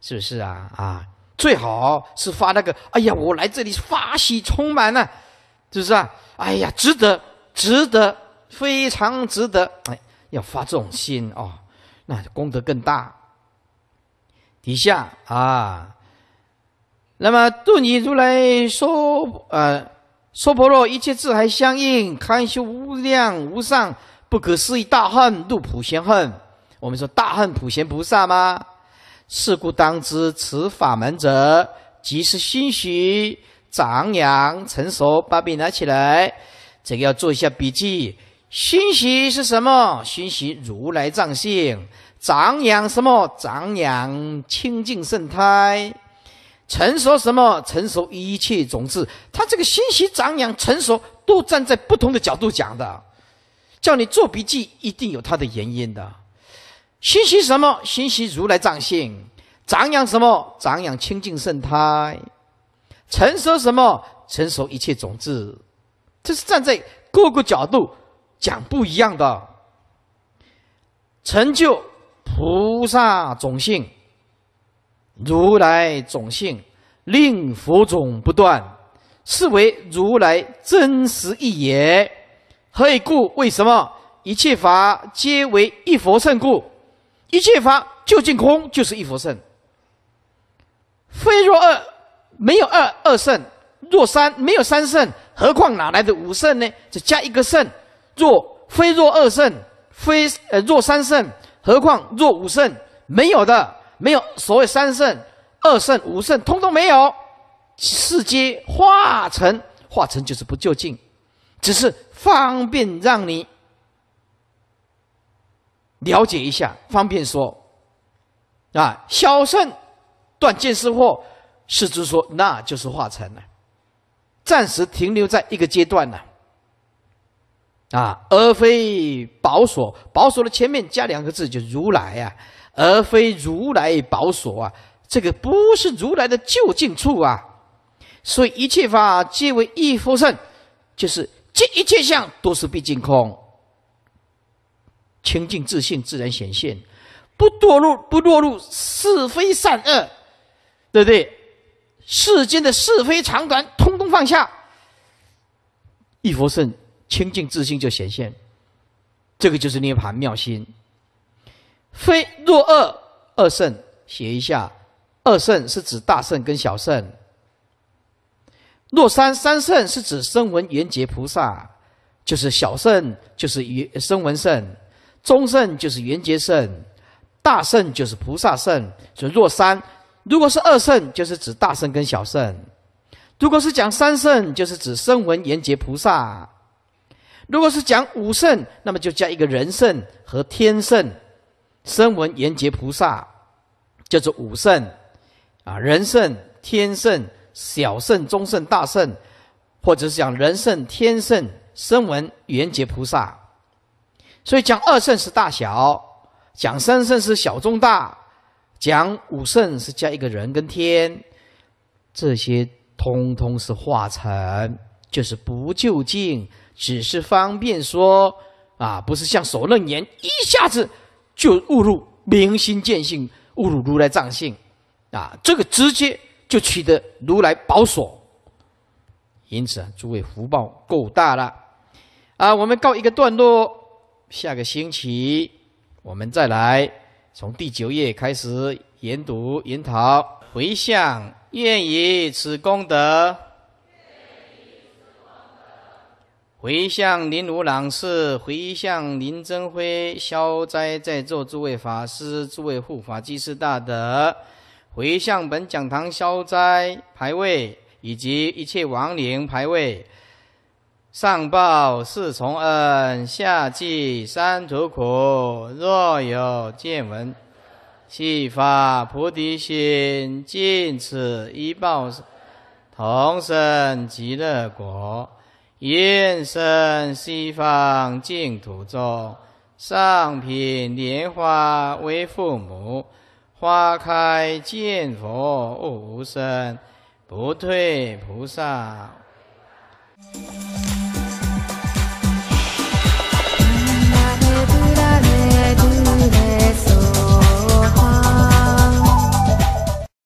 是不是啊？啊。最好是发那个，哎呀，我来这里发喜充满呐，是不是啊？哎呀，值得，值得，非常值得。哎，要发这种心哦，那功德更大。底下啊，那么度你如来说，呃，娑婆若一切智还相应，堪修无量无上不可思议大恨度普贤恨。我们说大恨普贤菩萨吗？是故当知此法门者，即是心息长养成熟。把笔拿起来，这个要做一下笔记。心息是什么？心息如来藏性。长养什么？长养清净圣胎。成熟什么？成熟一切种子。他这个心息、长养、成熟，都站在不同的角度讲的。叫你做笔记，一定有他的原因的。心习什么？心习如来藏性；长养什么？长养清净圣胎；成熟什么？成熟一切种子。这是站在各个角度讲不一样的成就菩萨种性、如来种性，令佛种不断，是为如来真实意也。何以故？为什么？一切法皆为一佛圣故。一切法就竟空，就是一佛圣。非若二，没有二二圣；若三，没有三圣，何况哪来的五圣呢？再加一个圣。若非若二圣，非呃若三圣，何况若五圣？没有的，没有所谓三圣、二圣、五圣，通通没有。世界化成，化成就是不究竟，只是方便让你。了解一下，方便说。啊，小胜断见识惑，是之说那就是化成了，暂时停留在一个阶段了，啊，而非保所。保所的前面加两个字就如来啊，而非如来保所啊，这个不是如来的就近处啊。所以一切法皆为一佛圣，就是这一切相都是毕竟空。清净自信自然显现，不堕入不落入是非善恶，对不对？世间的是非长短，通通放下。一佛圣清净自信就显现，这个就是涅槃妙心。非若二二圣，写一下，二圣是指大圣跟小圣。若三三圣是指声闻缘觉菩萨，就是小圣，就是与声闻圣。中圣就是圆觉圣，大圣就是菩萨圣。所以若三，如果是二圣，就是指大圣跟小圣；如果是讲三圣，就是指声闻缘觉菩萨；如果是讲五圣，那么就加一个人圣和天圣，声闻缘觉菩萨叫做五圣。啊，人圣、天圣、小圣、中圣、大圣，或者是讲人圣、天圣、声闻缘觉菩萨。所以讲二圣是大小，讲三圣是小中大，讲五圣是加一个人跟天，这些通通是化成，就是不究竟，只是方便说，啊，不是像守楞严一下子就误入明心见性，误入如来藏性，啊，这个直接就取得如来宝所。因此啊，诸位福报够大了，啊，我们告一个段落。下个星期我们再来，从第九页开始研读、研讨。回向愿以此功德，回向林如朗是回向林真辉消灾。在座诸位法师、诸位护法、居士大德，回向本讲堂消灾排位，以及一切亡灵排位。上报四重恩，下济三途苦。若有见闻，悉发菩提心。尽此一报同生极乐国。愿生西方净土中，上品莲花为父母。花开见佛悟无生，不退菩萨。Red.